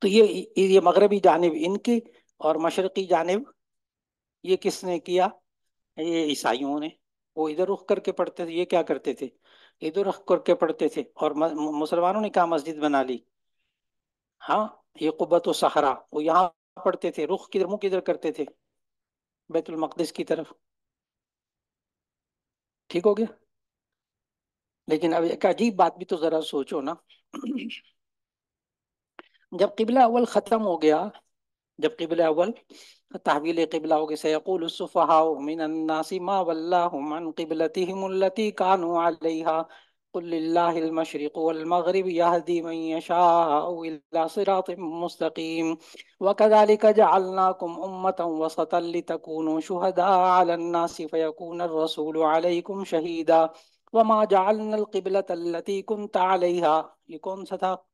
तो ये ये मगरबी जानब इनकी और मशरकी जानब ये किसने किया ये ईसाइयों ने वो इधर रुख करके पढ़ते थे ये क्या करते थे इधर रुख करके पढ़ते थे और मुसलमानों ने कहा मस्जिद बना ली हाँ ये व सहरा वो यहाँ पढ़ते थे रुख किधर मुंह किधर करते थे बैतुल मकदस की तरफ ठीक हो गया लेकिन अब एक अजीब बात भी तो जरा सोचो ना जब किबला अव्वल ख़त्म हो गया जब किबला अव्वल तहवील किबला हो गई सैकुल सुफहा मिन अन्नासी मा वल्लाहुम अन किबलतिहिम अल्लती कानू अलैहा قل لله المشرق والمغرب يهدي من يشاء إلى صراط مستقيم وكذلك جعلناكم أمة وسطا لتكونوا شهداء على الناس فيكون الرسول عليكم شهيدا وما جعلنا القبلة التي كنت عليها يكون ستا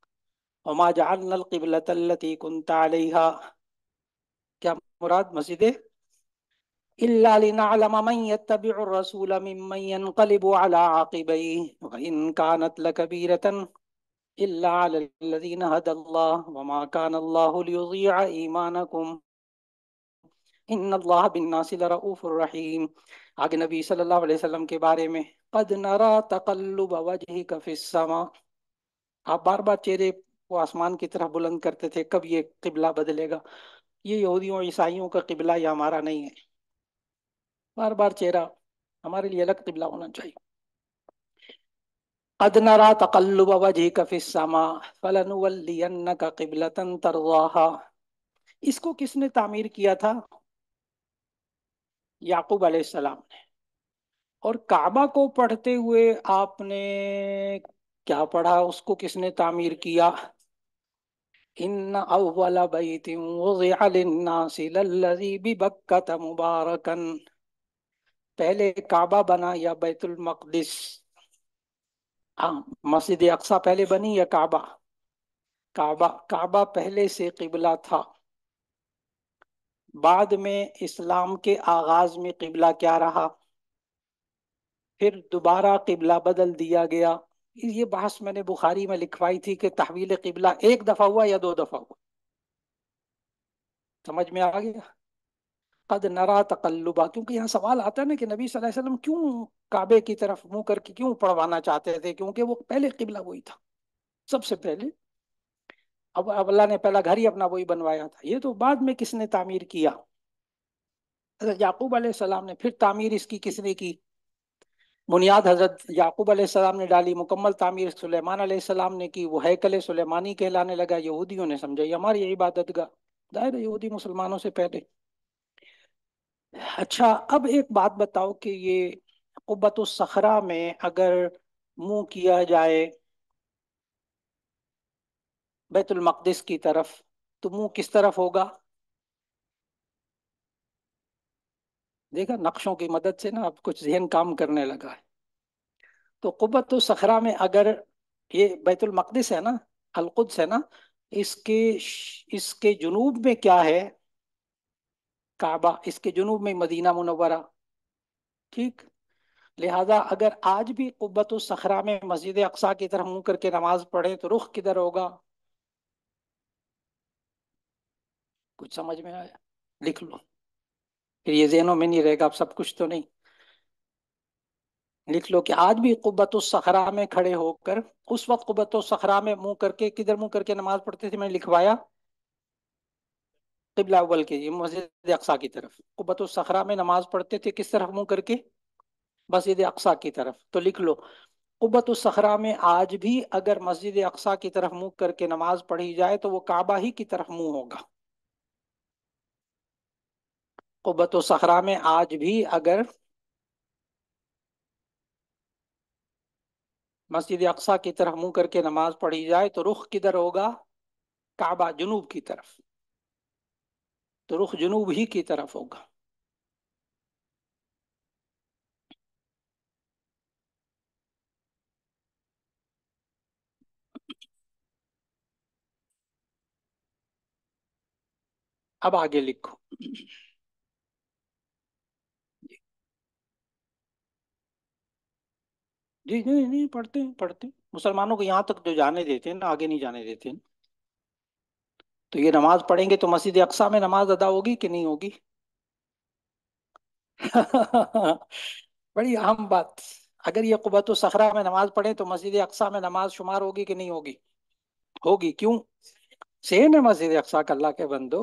وما جعلنا القبلة التي كنت عليها كم مراد मस्जिद إلا لنعلم من يتبع الرسول ممن ينقلب على عقبيه وإن كانت لكبيرة إلا على الذين هدى الله وما كان الله ليضيع إيمانكم इन अल्लाह बिन नासिल रऊफ़ुर्रहीम आगे नबी सल्लल्लाहु अलैहि वसल्लम के बारे में कद नरा तकल्लुब वजहिक फिस्समा आप बार बार चेहरे को आसमान की तरफ बुलंद करते थे कब ये किबला बदलेगा ये यहूदियों ईसाइयों का किबला ये हमारा नहीं है बार बार चेहरा हमारे लिए अलग तबला होना चाहिए अदनरा तकल्लुब वजी कफिस समा फलन का किबलतन तरवाहा इसको किसने तामीर किया था याकूब अलैहिस्सलाम ने और काबा को पढ़ते हुए आपने क्या पढ़ा उसको किसने तामीर किया इन अव्वल बैतिन वुज़िअ लिन्नासि लल्लज़ी बिबक्कत मुबारकन पहले काबा बना या बैतुल मकदिस हाँ मस्जिद अक्सा पहले बनी या काबा काबा काबा पहले से किबला था बाद में इस्लाम के आगाज में किबला क्या रहा फिर दोबारा किबला बदल दिया गया ये बहस मैंने बुखारी में लिखवाई थी कि तहवील किबला एक दफा हुआ या दो दफा हुआ समझ में आ गया कद नरा तकल्लुबा क्योंकि यहाँ सवाल आता है ना कि नबी सल्लल्लाहु अलैहि वसल्लम क्यों काबे की तरफ मुंह करके क्यों पढ़वाना चाहते थे क्योंकि वो पहले किबला वही था सबसे पहले अब अब अल्लाह ने पहला घर ही अपना वही बनवाया था ये तो बाद में किसने तामीर किया हजरत याकूब सलाम ने फिर तामीर इसकी किसने की बुनियाद हजरत याकूब सलाम ने डाली मुकम्मल तामीर सुलेमान सलाम ने की वो हैकल सुलेमानी कहलाने लगा यहूदियों ने समझा ये हमारी इबादत गाह यहूदी मुसलमानों से पहले अच्छा अब एक बात बताओ कि ये कुबत सखरा में अगर मुंह किया जाए बैतुल मकदस की तरफ तो मुंह किस तरफ होगा देखा नक्शों की मदद से ना अब कुछ जहन काम करने लगा है तो कुब्बत सखरा में अगर ये बैतुल मकदस है ना अलकुद्स है ना इसके इसके जुनूब में क्या है काबा इसके जुनूब में मदीना मुनवरा ठीक लिहाजा अगर आज भी कुब्बत सखरा में मस्जिद अक्सा की तरफ मुंह करके नमाज पढ़े तो रुख किधर होगा कुछ समझ में आया लिख लो फिर ये जहनों में नहीं रहेगा आप सब कुछ तो नहीं लिख लो कि आज भी कुबत सखरा में खड़े होकर उस वक्त कुबत सखरा में मुंह करके किधर मुंह करके नमाज पढ़ते थे मैंने लिखवाया अव्वल के मस्जिद अक्सा की तरफ कुबत सखरा में नमाज पढ़ते थे किस तरफ मुंह करके मस्जिद अक्सा की तरफ तो लिख लो कुबत सखरा में आज भी अगर मस्जिद अक्सा की तरफ मुंह करके नमाज पढ़ी जाए तो वो काबा ही की तरफ मुंह होगा कुबत सखरा में आज भी अगर मस्जिद अक्सा की तरफ मुंह करके नमाज पढ़ी जाए तो रुख किधर होगा काबा जुनूब की तरफ तो रुख जुनूब ही की तरफ होगा अब आगे लिखो जी नहीं नहीं पढ़ते हैं पढ़ते मुसलमानों को यहाँ तक जो तो जाने देते हैं ना आगे नहीं जाने देते हैं तो ये नमाज पढ़ेंगे तो मस्जिद अक्सा में नमाज अदा होगी कि नहीं होगी बड़ी अहम बात अगर ये कुबत सखरा में नमाज पढ़े तो मस्जिद अक्सा में नमाज शुमार होगी कि नहीं होगी होगी क्यों सेम है मस्जिद अक्सा कल्ला के बंदो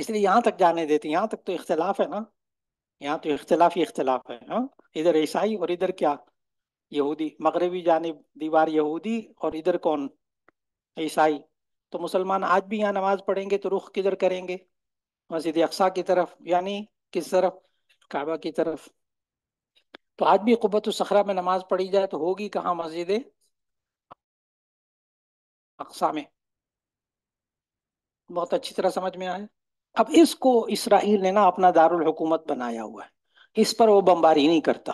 इसलिए यहाँ तक जाने देते यहाँ तक तो इख्तलाफ है ना यहाँ तो इख्तलाफ ही इख्तलाफ है हाँ? इधर ईसाई और इधर क्या यहूदी मगरबी जानब दीवार यहूदी और इधर कौन ईसाई तो मुसलमान आज भी यहाँ नमाज पढ़ेंगे तो रुख किधर करेंगे मस्जिद अक्सा की तरफ यानी किस तरफ काबा की तरफ तो आज भी कुबत सखरा में नमाज पढ़ी जाए तो होगी कहाँ मस्जिद अक्सा में बहुत अच्छी तरह समझ में आया अब इसको इसराइल ने ना अपना दारुल हुकूमत बनाया हुआ है इस पर वो बमबारी नहीं करता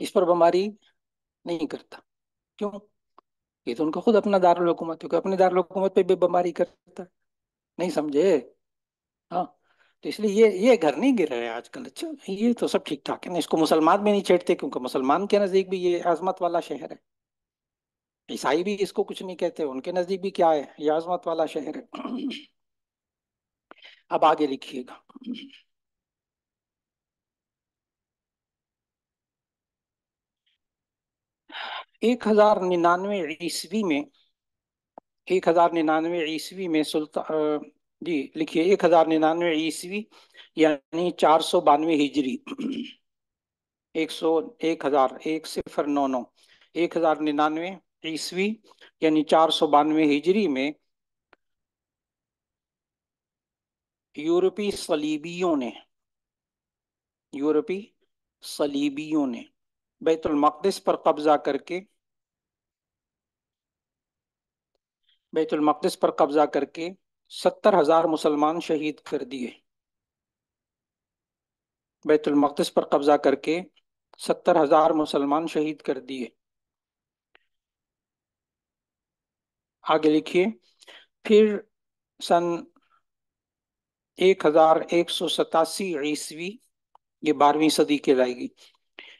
इस पर बमबारी नहीं करता क्यों ये तो उनका खुद अपना दारुल क्योंकि अपने दारुल हुकूमत पे बीमारी करता है नहीं समझे हाँ तो इसलिए ये ये घर नहीं गिर रहे आजकल अच्छा ये तो सब ठीक ठाक है ना इसको मुसलमान में नहीं छेड़ते क्योंकि मुसलमान के नज़दीक भी ये आजमत वाला शहर है ईसाई भी इसको कुछ नहीं कहते उनके नज़दीक भी क्या है ये आजमत वाला शहर है अब आगे लिखिएगा एक हजार निन्यानवे ईस्वी में एक हजार निन्यानवे ईस्वी में सुल्तान जी लिखिए एक हजार निन्यानवे ईस्वी यानी चार सौ बानवे हिजरी एक सौ एक हजार एक सिफर नौ नौ एक हजार निन्यानवे ईस्वी यानी चार सौ बानवे हिजरी में यूरोपी सलीबियों ने यूरोपी सलीबियों ने बैतुलमक़दस पर कब्ज़ा करके बैतुलमक़दस पर कब्ज़ा करके सत्तर हज़ार मुसलमान शहीद कर दिए बैतुलमक़दस पर कब्ज़ा करके सत्तर हज़ार मुसलमान शहीद कर दिए आगे लिखिए फिर सन एक हजार एक सौ सतासी ईस्वी ये बारहवीं सदी लाएगी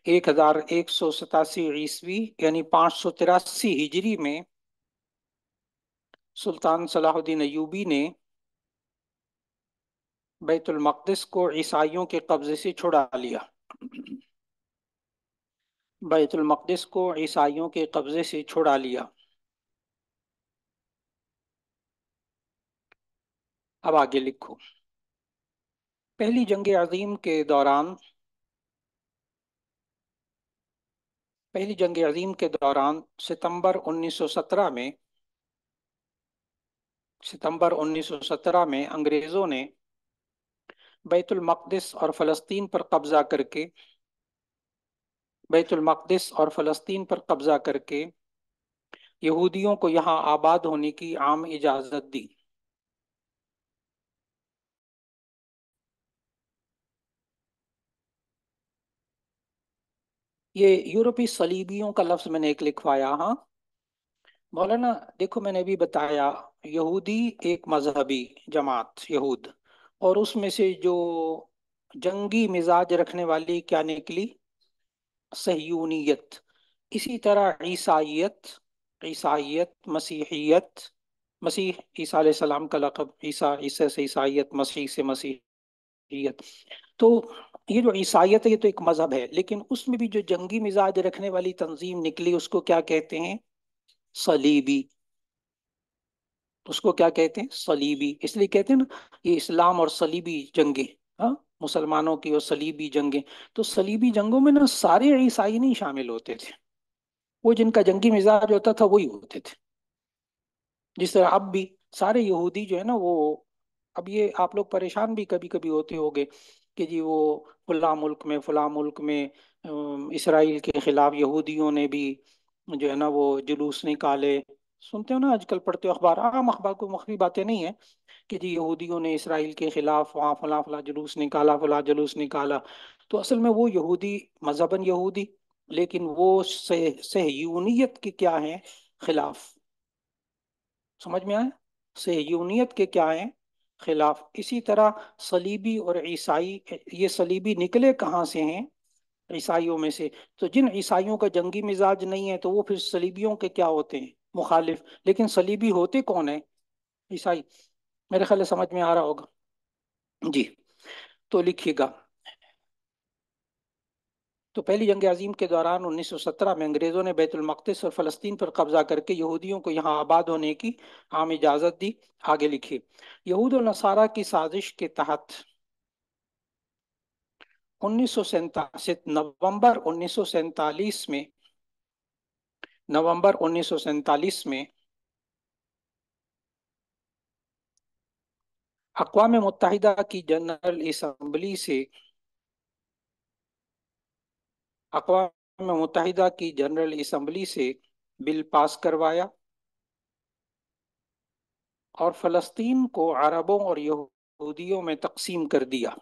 एक हजार एक सौ सतासी ईस्वी यानी पाँच सौ तिरासी हिजरी में सुल्तान सलाहुद्दीन अयूबी ने बैतुल को ईसाइयों के कब्जे से छुड़ा लिया बैतुल को ईसाइयों के कब्जे से छुड़ा लिया अब आगे लिखो पहली जंग अजीम के दौरान पहली जंग अजीम के दौरान सितंबर 1917 में सितंबर 1917 में अंग्रेज़ों ने बैतुल मकदस और फ़लस्तीन पर कब्ज़ा करके बैतुल मकदस और फ़लस्तीन पर कब्ज़ा करके यहूदियों को यहाँ आबाद होने की आम इजाज़त दी ये यूरोपी सलीबियों का लफ्ज मैंने एक लिखवाया हाँ मौलाना देखो मैंने भी बताया यहूदी एक मजहबी जमात यहूद और उसमें से जो जंगी मिजाज रखने वाली क्या निकली सहयूनीत इसी तरह ईसाइत ईसाइत मसीहियत मसीह ईसा सलाम का लकब ईसा ईसा से ईसाइत मसीह से मसीहियत तो ये जो ईसाइत है ये तो एक मज़हब है लेकिन उसमें भी जो जंगी मिजाज रखने वाली तंजीम निकली उसको क्या कहते हैं सलीबी उसको क्या कहते हैं सलीबी इसलिए कहते हैं ना ये इस्लाम और सलीबी जंगे हाँ मुसलमानों की और सलीबी जंगे तो सलीबी जंगों में ना सारे ईसाई नहीं शामिल होते थे वो जिनका जंगी मिजाज होता था वही होते थे जिस तरह अब भी सारे यहूदी जो है ना वो अब ये आप लोग परेशान भी कभी कभी होते होंगे कि जी वो फला मुल्क में फला मुल्क में इसराइल के ख़िलाफ़ यहूदियों ने भी जो है ना वो जुलूस निकाले सुनते हो ना आजकल पढ़ते हो अखबार आम अखबार को मखरी बातें नहीं है कि जी यहूदियों ने इसराइल के ख़िलाफ़ वहाँ फला फला जुलूस निकाला फला जुलूस निकाला तो असल में वो यहूदी मजहबन यहूदी लेकिन वो सहयूनीत के क्या है खिलाफ समझ में आए सहयूनीत के क्या हैं खिलाफ इसी तरह सलीबी और ईसाई ये सलीबी निकले कहाँ से हैं ईसाइयों में से तो जिन ईसाइयों का जंगी मिजाज नहीं है तो वो फिर सलीबियों के क्या होते हैं मुखालिफ लेकिन सलीबी होते कौन है ईसाई मेरे ख्याल समझ में आ रहा होगा जी तो लिखिएगा तो पहली जंग अजीम के दौरान 1917 में अंग्रेज़ों ने बैतुलमक़दस और फ़लस्तीन पर कब्ज़ा करके यहूदियों को यहाँ आबाद होने की आम इजाज़त दी आगे लिखी यहूद और नसारा की साजिश के तहत उन्नीस सौ नवंबर उन्नीस में नवंबर उन्नीस में अकवा मुतहदा की जनरल इसम्बली से अकवा मुतहदा की जनरल इसम्बली से बिल पास करवाया और फ़लस्तीन को अरबों और यहूदियों में तकसीम कर दिया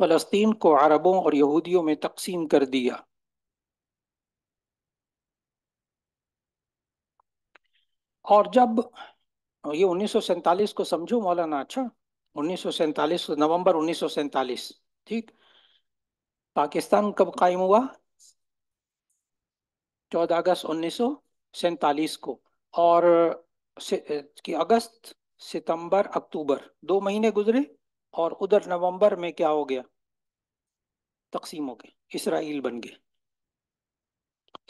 फ़लस्तीन को अरबों और यहूदियों में तकसीम कर दिया और जब ये उन्नीस को समझो मौलाना अच्छा उन्नीस सौ नवंबर उन्नीस ठीक पाकिस्तान कब कायम हुआ चौदह अगस्त उन्नीस सैतालीस को और कि अगस्त सितंबर अक्टूबर दो महीने गुजरे और उधर नवंबर में क्या हो गया तकसीम हो गए इसराइल बन गए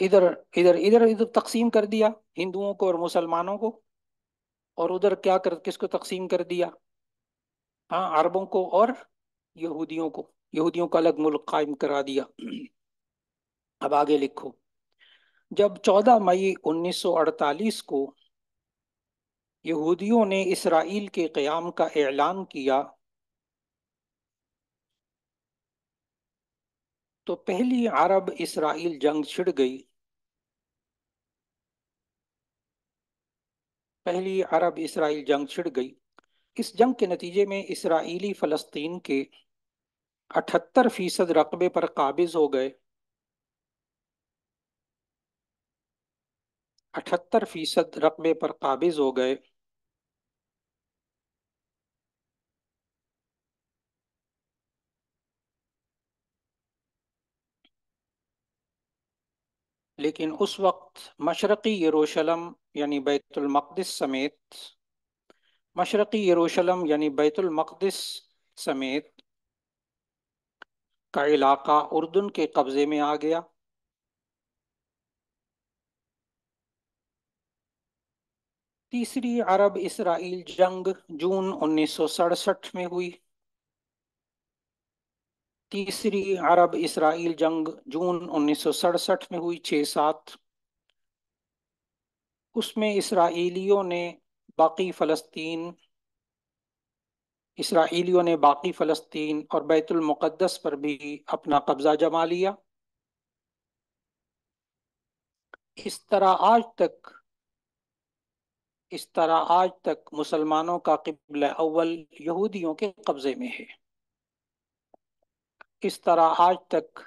इधर इधर इधर इधर तकसीम कर दिया हिंदुओं को और मुसलमानों को और उधर क्या कर किसको तकसीम कर दिया हाँ अरबों को और यहूदियों को यहूदियों का अलग मुल्क कायम करा दिया अब आगे लिखो जब 14 मई 1948 को यहूदियों ने इसराइल के क़याम का ऐलान किया तो पहली अरब इसराइल जंग छिड़ गई पहली अरब इसराइल जंग छिड़ गई इस जंग के नतीजे में इसराइली फ़लस्तीन के अठहत्तर फीसद रकबे पर काबिज हो गए अठहत्तर फीसद रकबे पर काबिज हो गए लेकिन उस वक्त मशरक़ी यरूशलम यानी बैतुलमक़दस समेत मशरक़ी यरूशलम यानी बैतुलमक़दस समेत का इलाका उर्दन के कब्जे में आ गया तीसरी अरब इसराइल जंग जून उन्नीस सौ सड़सठ में हुई तीसरी अरब इसराइल जंग जून उन्नीस सौ सड़सठ में हुई छः सात उसमें इसराइलियों ने बाकी फ़लस्तीन इसराइलियों ने बाकी फ़लस्तीन और बैतुलमक़दस पर भी अपना कब्ज़ा जमा लिया इस तरह आज तक इस तरह आज तक मुसलमानों का किबल अव्वल यहूदियों के कब्ज़े में है इस तरह आज तक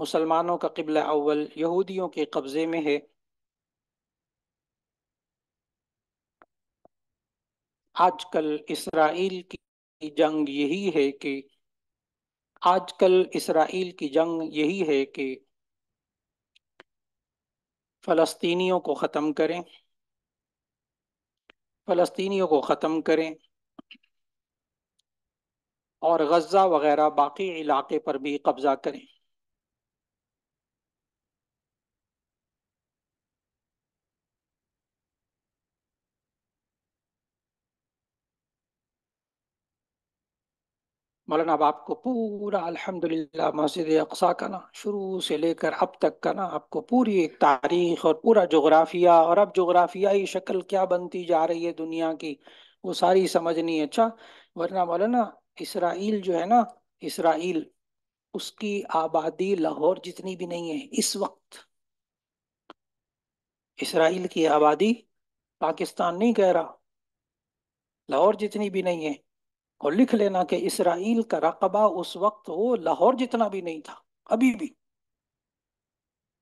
मुसलमानों का किबल अव्वल यहूदियों के कब्ज़े में है आजकल इसराइल की जंग यही है कि आजकल इसराइल की जंग यही है कि फ़लस्तीनियों को ख़त्म करें फ़लस्तीनियों को ख़त्म करें और गज़ा वगैरह बाकी इलाके पर भी कब्ज़ा करें मौलाना अब आपको पूरा अल्हम्दुलिल्लाह मस्जिद अकसा का ना शुरू से लेकर अब तक का ना आपको पूरी एक तारीख और पूरा जोग्राफिया और अब जोग्राफियाई शक्ल क्या बनती जा रही है दुनिया की वो सारी समझनी है अच्छा वरना मौलाना इसराइल जो है ना इसराइल उसकी आबादी लाहौर जितनी भी नहीं है इस वक्त इसराइल की आबादी पाकिस्तान नहीं कह रहा लाहौर जितनी भी नहीं है और लिख लेना कि इसराइल का रकबा उस वक्त वो लाहौर जितना भी नहीं था अभी भी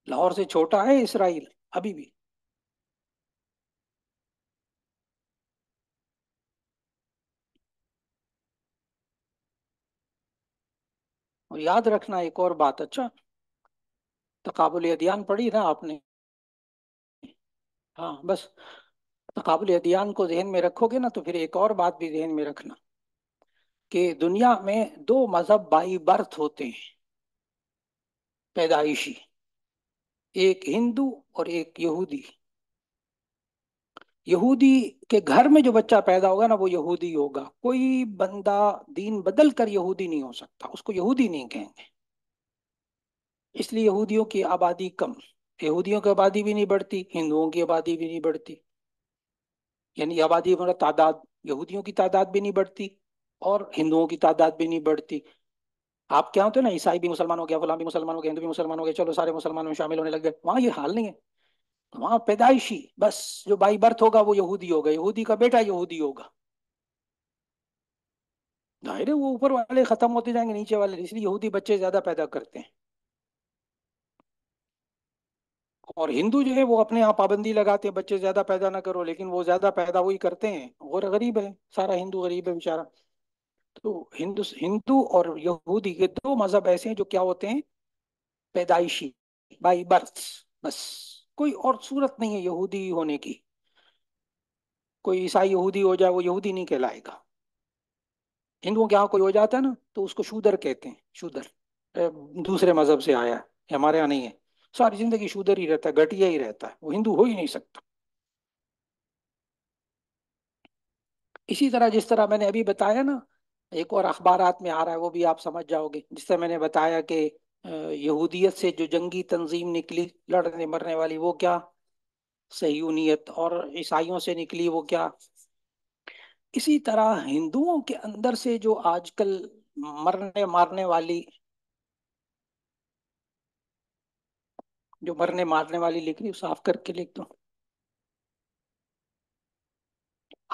लाहौर से छोटा है इसराइल अभी भी और याद रखना एक और बात अच्छा तकबुल अदियान पढ़ी ना आपने हाँ बस तकबुल अदियान को जहन में रखोगे ना तो फिर एक और बात भी जहन में रखना कि दुनिया में दो मजहब बाई बर्थ होते हैं पैदाइशी एक हिंदू और एक यहूदी यहूदी के घर में जो बच्चा पैदा होगा ना वो यहूदी होगा कोई बंदा दीन बदल कर यहूदी नहीं हो सकता उसको यहूदी नहीं कहेंगे इसलिए यहूदियों की आबादी कम यहूदियों की आबादी भी नहीं बढ़ती हिंदुओं की आबादी भी नहीं बढ़ती यानी आबादी मतलब तादाद यहूदियों की तादाद भी नहीं बढ़ती और हिंदुओं की तादाद भी नहीं बढ़ती आप क्या होते हो ना ईसाई भी मुसलमान हो गया फलाम भी मुसलमान हो गया हिंदू भी मुसलमान हो गया चलो सारे मुसलमानों में शामिल होने लग गए वहां ये हाल नहीं है वहां पैदाइशी बस जो बाई बर्थ होगा वो यहूदी होगा यहूदी का बेटा यहूदी होगा जाहिर है वो ऊपर वाले खत्म होते जाएंगे नीचे वाले इसलिए यहूदी बच्चे ज्यादा पैदा करते हैं और हिंदू जो है वो अपने यहाँ पाबंदी लगाते हैं बच्चे ज्यादा पैदा ना करो लेकिन वो ज्यादा पैदा वही करते हैं और गरीब है सारा हिंदू गरीब है बेचारा तो हिंदू हिंदू और यहूदी के दो मजहब ऐसे हैं जो क्या होते हैं पैदाइशी बाई बर्थ बस कोई और सूरत नहीं है यहूदी होने की कोई ईसाई यहूदी हो जाए वो यहूदी नहीं कहलाएगा हिंदुओं के यहाँ कोई हो जाता है ना तो उसको शूदर कहते हैं शूदर दूसरे मजहब से आया है हमारे यहाँ नहीं है सारी जिंदगी शूदर ही रहता है घटिया ही रहता है वो हिंदू हो ही नहीं सकता इसी तरह जिस तरह मैंने अभी बताया ना एक और अखबार में आ रहा है वो भी आप समझ जाओगे जिससे मैंने बताया कि यहूदियत से जो जंगी तंजीम निकली लड़ने मरने वाली वो क्या सहीनीयत और ईसाइयों से निकली वो क्या इसी तरह हिंदुओं के अंदर से जो आजकल मरने मारने वाली जो मरने मारने वाली लिख रही साफ करके लिख दो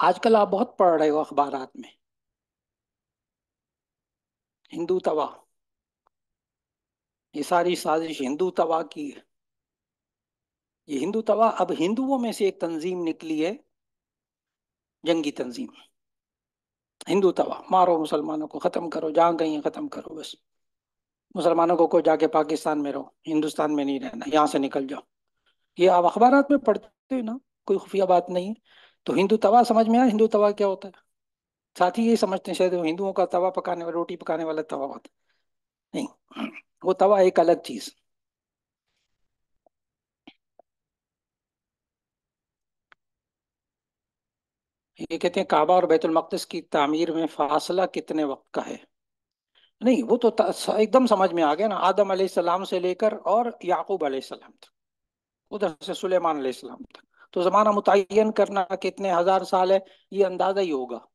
आजकल आप बहुत पढ़ रहे हो अखबार में हिंदू तवा ये सारी साजिश हिंदू तवा की है ये हिंदू तवा अब हिंदुओं में से एक तंजीम निकली है जंगी तंजीम हिंदू तवा मारो मुसलमानों को ख़त्म करो जहाँ गई है ख़त्म करो बस मुसलमानों को कोई जाके पाकिस्तान में रहो हिंदुस्तान में नहीं रहना यहाँ से निकल जाओ ये आप अखबार में पढ़ते हो ना कोई खुफिया बात नहीं है तो हिंदू तवा समझ में आया हिंदू तवा क्या होता है साथ ही ये समझते हैं शायद हिंदुओं का तवा पकाने वाला रोटी पकाने वाला तवा होता नहीं वो तवा एक अलग चीज ये कहते हैं काबा और बैतुल मकदस की तामीर में फासला कितने वक्त का है नहीं वो तो एकदम समझ में आ गया ना आदम सलाम से लेकर और याकूब सलाम तक उधर से सुलेमान सलाम तक तो ज़माना मुतन करना कितने हज़ार साल है ये अंदाज़ा ही होगा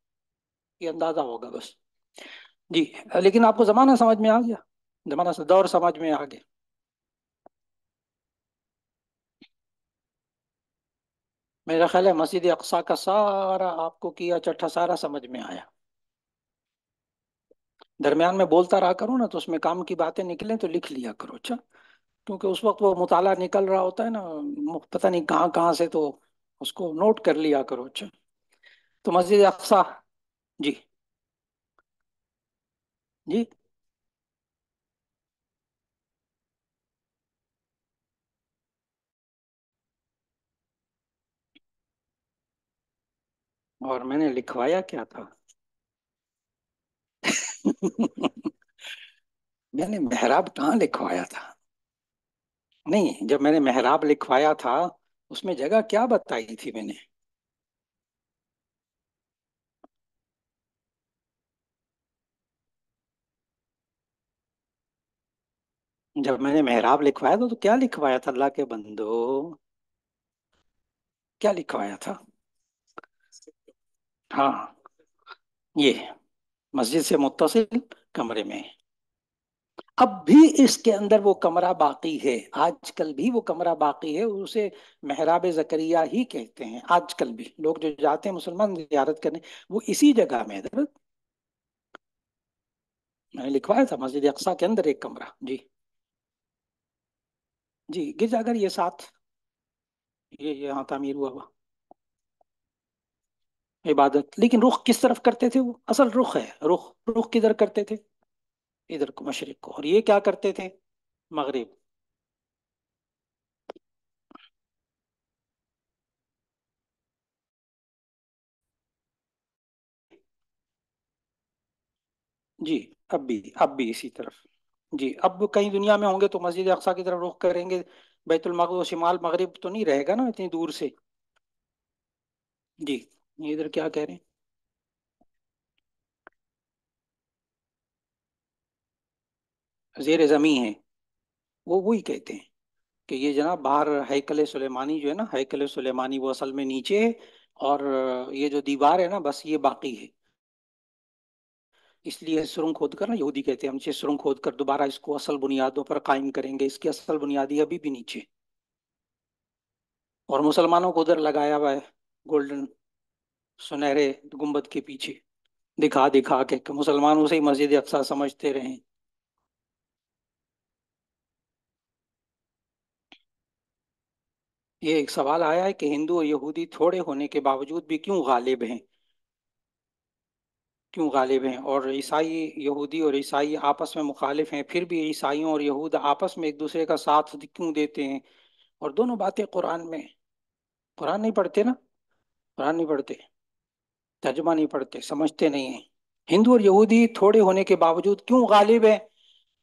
ये अंदाज़ा होगा बस जी लेकिन आपको ज़माना समझ में आ गया ज़माना दौर समझ में आ गया मेरा ख्याल है मस्जिद अकसा का सारा आपको किया चट्ठा सारा समझ में आया दरमियान में बोलता रहा करो ना तो उसमें काम की बातें निकलें तो लिख लिया करो अच्छा क्योंकि उस वक्त वो मुताला निकल रहा होता है ना पता नहीं कहाँ कहाँ से तो उसको नोट कर लिया करो अच्छा तो मस्जिद अक्सा जी जी और मैंने लिखवाया क्या था मैंने मेहराब कहाँ लिखवाया था नहीं जब मैंने मेहराब लिखवाया था उसमें जगह क्या बताई थी मैंने जब मैंने मेहराब लिखवाया था तो क्या लिखवाया था अल्लाह के बंदो क्या लिखवाया था हाँ ये मस्जिद से मुतसिल कमरे में अब भी इसके अंदर वो कमरा बाकी है आजकल भी वो कमरा बाकी है उसे मेहराब जकरिया ही कहते हैं आजकल भी लोग जो जाते हैं मुसलमान जियारत करने वो इसी जगह में है मैंने लिखवाया था मस्जिद अक्सा के अंदर एक कमरा जी जी गिरजाघर ये साथ ये यहाँ तामीर हुआ हुआ इबादत लेकिन रुख किस तरफ करते थे वो असल रुख है रुख रुख किधर करते थे इधर को मशरक को और ये क्या करते थे मगरब जी अब भी अब भी इसी तरफ जी अब कहीं दुनिया में होंगे तो मस्जिद अक्सा की तरफ रुख करेंगे बैतुलमक शिमाल मगरब तो नहीं रहेगा ना इतनी दूर से जी इधर क्या कह रहे हैं जेर ज़मी है वो वही कहते हैं कि ये जना बाहर हैकल सुलेमानी जो है ना हैकल सुलेमानी वो असल में नीचे है और ये जो दीवार है ना बस ये बाकी है इसलिए सुरंग खोद कर ना यहूदी कहते हैं हम सुरंग खोद कर दोबारा इसको असल बुनियादों पर कायम करेंगे इसकी असल बुनियादी अभी भी नीचे और मुसलमानों को उधर लगाया हुआ है गोल्डन सुनहरे गुम्बद के पीछे दिखा दिखा के मुसलमान उसे ही मस्जिद अक्सा समझते रहे ये एक सवाल आया है कि हिंदू और यहूदी थोड़े होने के बावजूद भी क्यों गालिब हैं क्यों गालिब हैं और ईसाई यहूदी और ईसाई आपस में मुखालिफ हैं फिर भी ईसाइयों और यहूद आपस में एक दूसरे का साथ क्यों देते हैं और दोनों बातें कुरान में कुरान नहीं पढ़ते ना कुरान नहीं पढ़ते तर्जमा नहीं पढ़ते समझते नहीं हैं हिंदू और यहूदी थोड़े होने के बावजूद क्यों गालिब है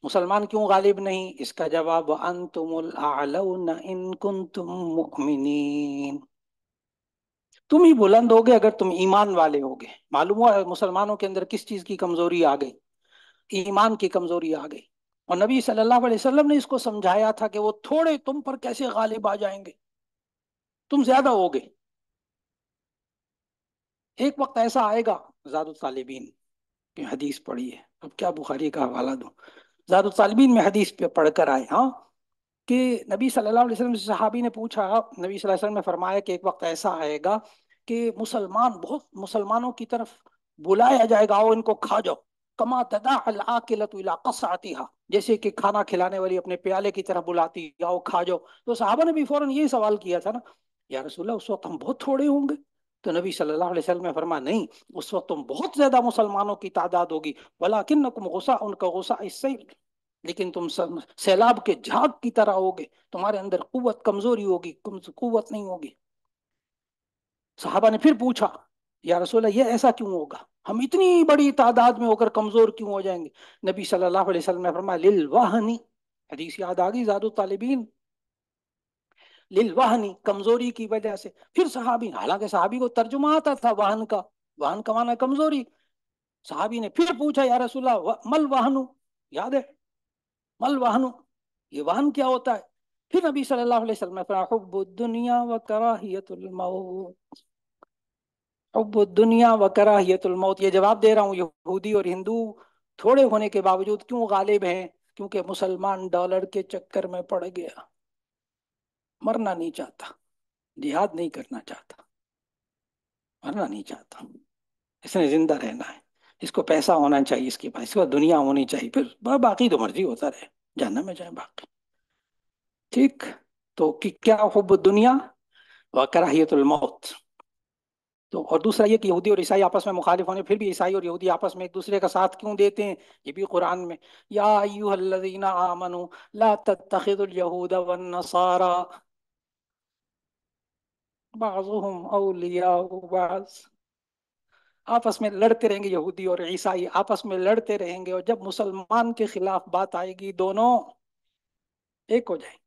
मुसलमान क्यों गालिब नहीं इसका जवाब अन तुम तुम ही बुलंद होगे अगर तुम ईमान वाले होगे मालूम हुआ मुसलमानों के अंदर किस चीज की कमजोरी आ गई ईमान की कमजोरी आ गई और नबी सल्लल्लाहु अलैहि वसल्लम ने इसको समझाया था कि वो थोड़े तुम पर कैसे गालिब आ जाएंगे तुम ज्यादा हो गए एक वक्त ऐसा आएगा जादुतालिबीन की हदीस पढ़ी है अब क्या बुखारी का हवाला दूं तालिबीन में हदीस पे पढ़कर आए हाँ कि नबी सल्लल्लाहु अलैहि वसल्लम सहाबी ने पूछा नबी सल्लल्लाहु अलैहि वसल्लम ने फरमाया कि एक वक्त ऐसा आएगा कि मुसलमान बहुत मुसलमानों की तरफ बुलाया जाएगा आओ इनको खा जाओ कमा तदाकिलतिहा जैसे कि खाना खिलाने वाली अपने प्याले की तरफ बुलाती आओ खा जाओ तो साहबा ने भी फौरन यही सवाल किया था ना या रसूल्ला उस वक्त हम बहुत थोड़े होंगे तो नबी सल्लल्लाहु अलैहि वसल्लम ने फरमा नहीं उस वक्त तुम बहुत ज्यादा मुसलमानों की तादाद होगी वलाकिन गुस्सा उनका गुस्सा इससे लेकिन तुम सैलाब के झाग की तरह होगे तुम्हारे अंदर कुत कमजोरी होगी कुत नहीं होगी साहबा ने फिर पूछा या रसोल्ला ये ऐसा क्यों होगा हम इतनी बड़ी तादाद में होकर कमजोर क्यों हो जाएंगे नबी सल्लल्लाहु अलैहि वसल्लम ने फरमाया लिल वाहनी हदीस याद आ गई जादो तालिबीन लिल वाहनी कमजोरी की वजह से फिर सहाबी हालांकि सहाबी को तर्जुमा आता था वाहन का वाहन कमाना कमजोरी सहाबी ने फिर पूछा या रसुल्ला मल वाहनु याद है मल वाहन ये वाहन क्या होता है फिर नबी सल्लल्लाहु अलैहि वसल्लम ने फरमाया दुनिया व कराहियतुल मौत दुनिया व कराहियतुल मौत ये जवाब दे रहा हूँ यहूदी और हिंदू थोड़े होने के बावजूद क्यों गालिब हैं क्योंकि मुसलमान डॉलर के चक्कर में पड़ गया मरना नहीं चाहता जिहाद नहीं करना चाहता मरना नहीं चाहता इसने जिंदा रहना है इसको पैसा होना चाहिए इसके पास इसके पास दुनिया होनी चाहिए फिर बाकी तो मर्जी होता रहे जानना में जाए बाकी ठीक तो कि क्या हो दुनिया व तो और दूसरा ये कि यहूदी और ईसाई आपस में मुखालिफ होने फिर भी ईसाई और यहूदी आपस में एक दूसरे का साथ क्यों देते हैं ये भी कुरान में या आमनु ला तखिदूद नसारा आपस में लड़ते रहेंगे यहूदी और ईसाई आपस में लड़ते रहेंगे और जब मुसलमान के खिलाफ बात आएगी दोनों एक हो जाएंगे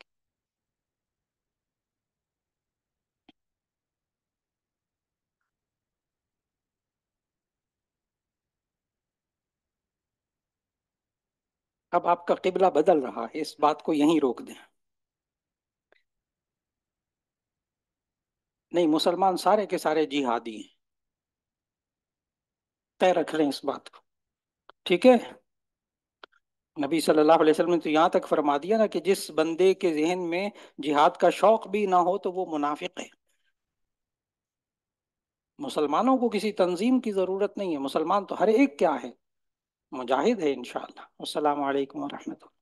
अब आपका किबला बदल रहा है इस बात को यहीं रोक दें नहीं मुसलमान सारे के सारे जिहादी हैं तय रख लें इस बात को ठीक है नबी सल्लल्लाहु अलैहि वसल्लम ने तो यहाँ तक फरमा दिया ना कि जिस बंदे के जहन में जिहाद का शौक भी ना हो तो वो मुनाफिक है मुसलमानों को किसी तंजीम की ज़रूरत नहीं है मुसलमान तो हर एक क्या है मुजाहिद है इन शाह वरहमत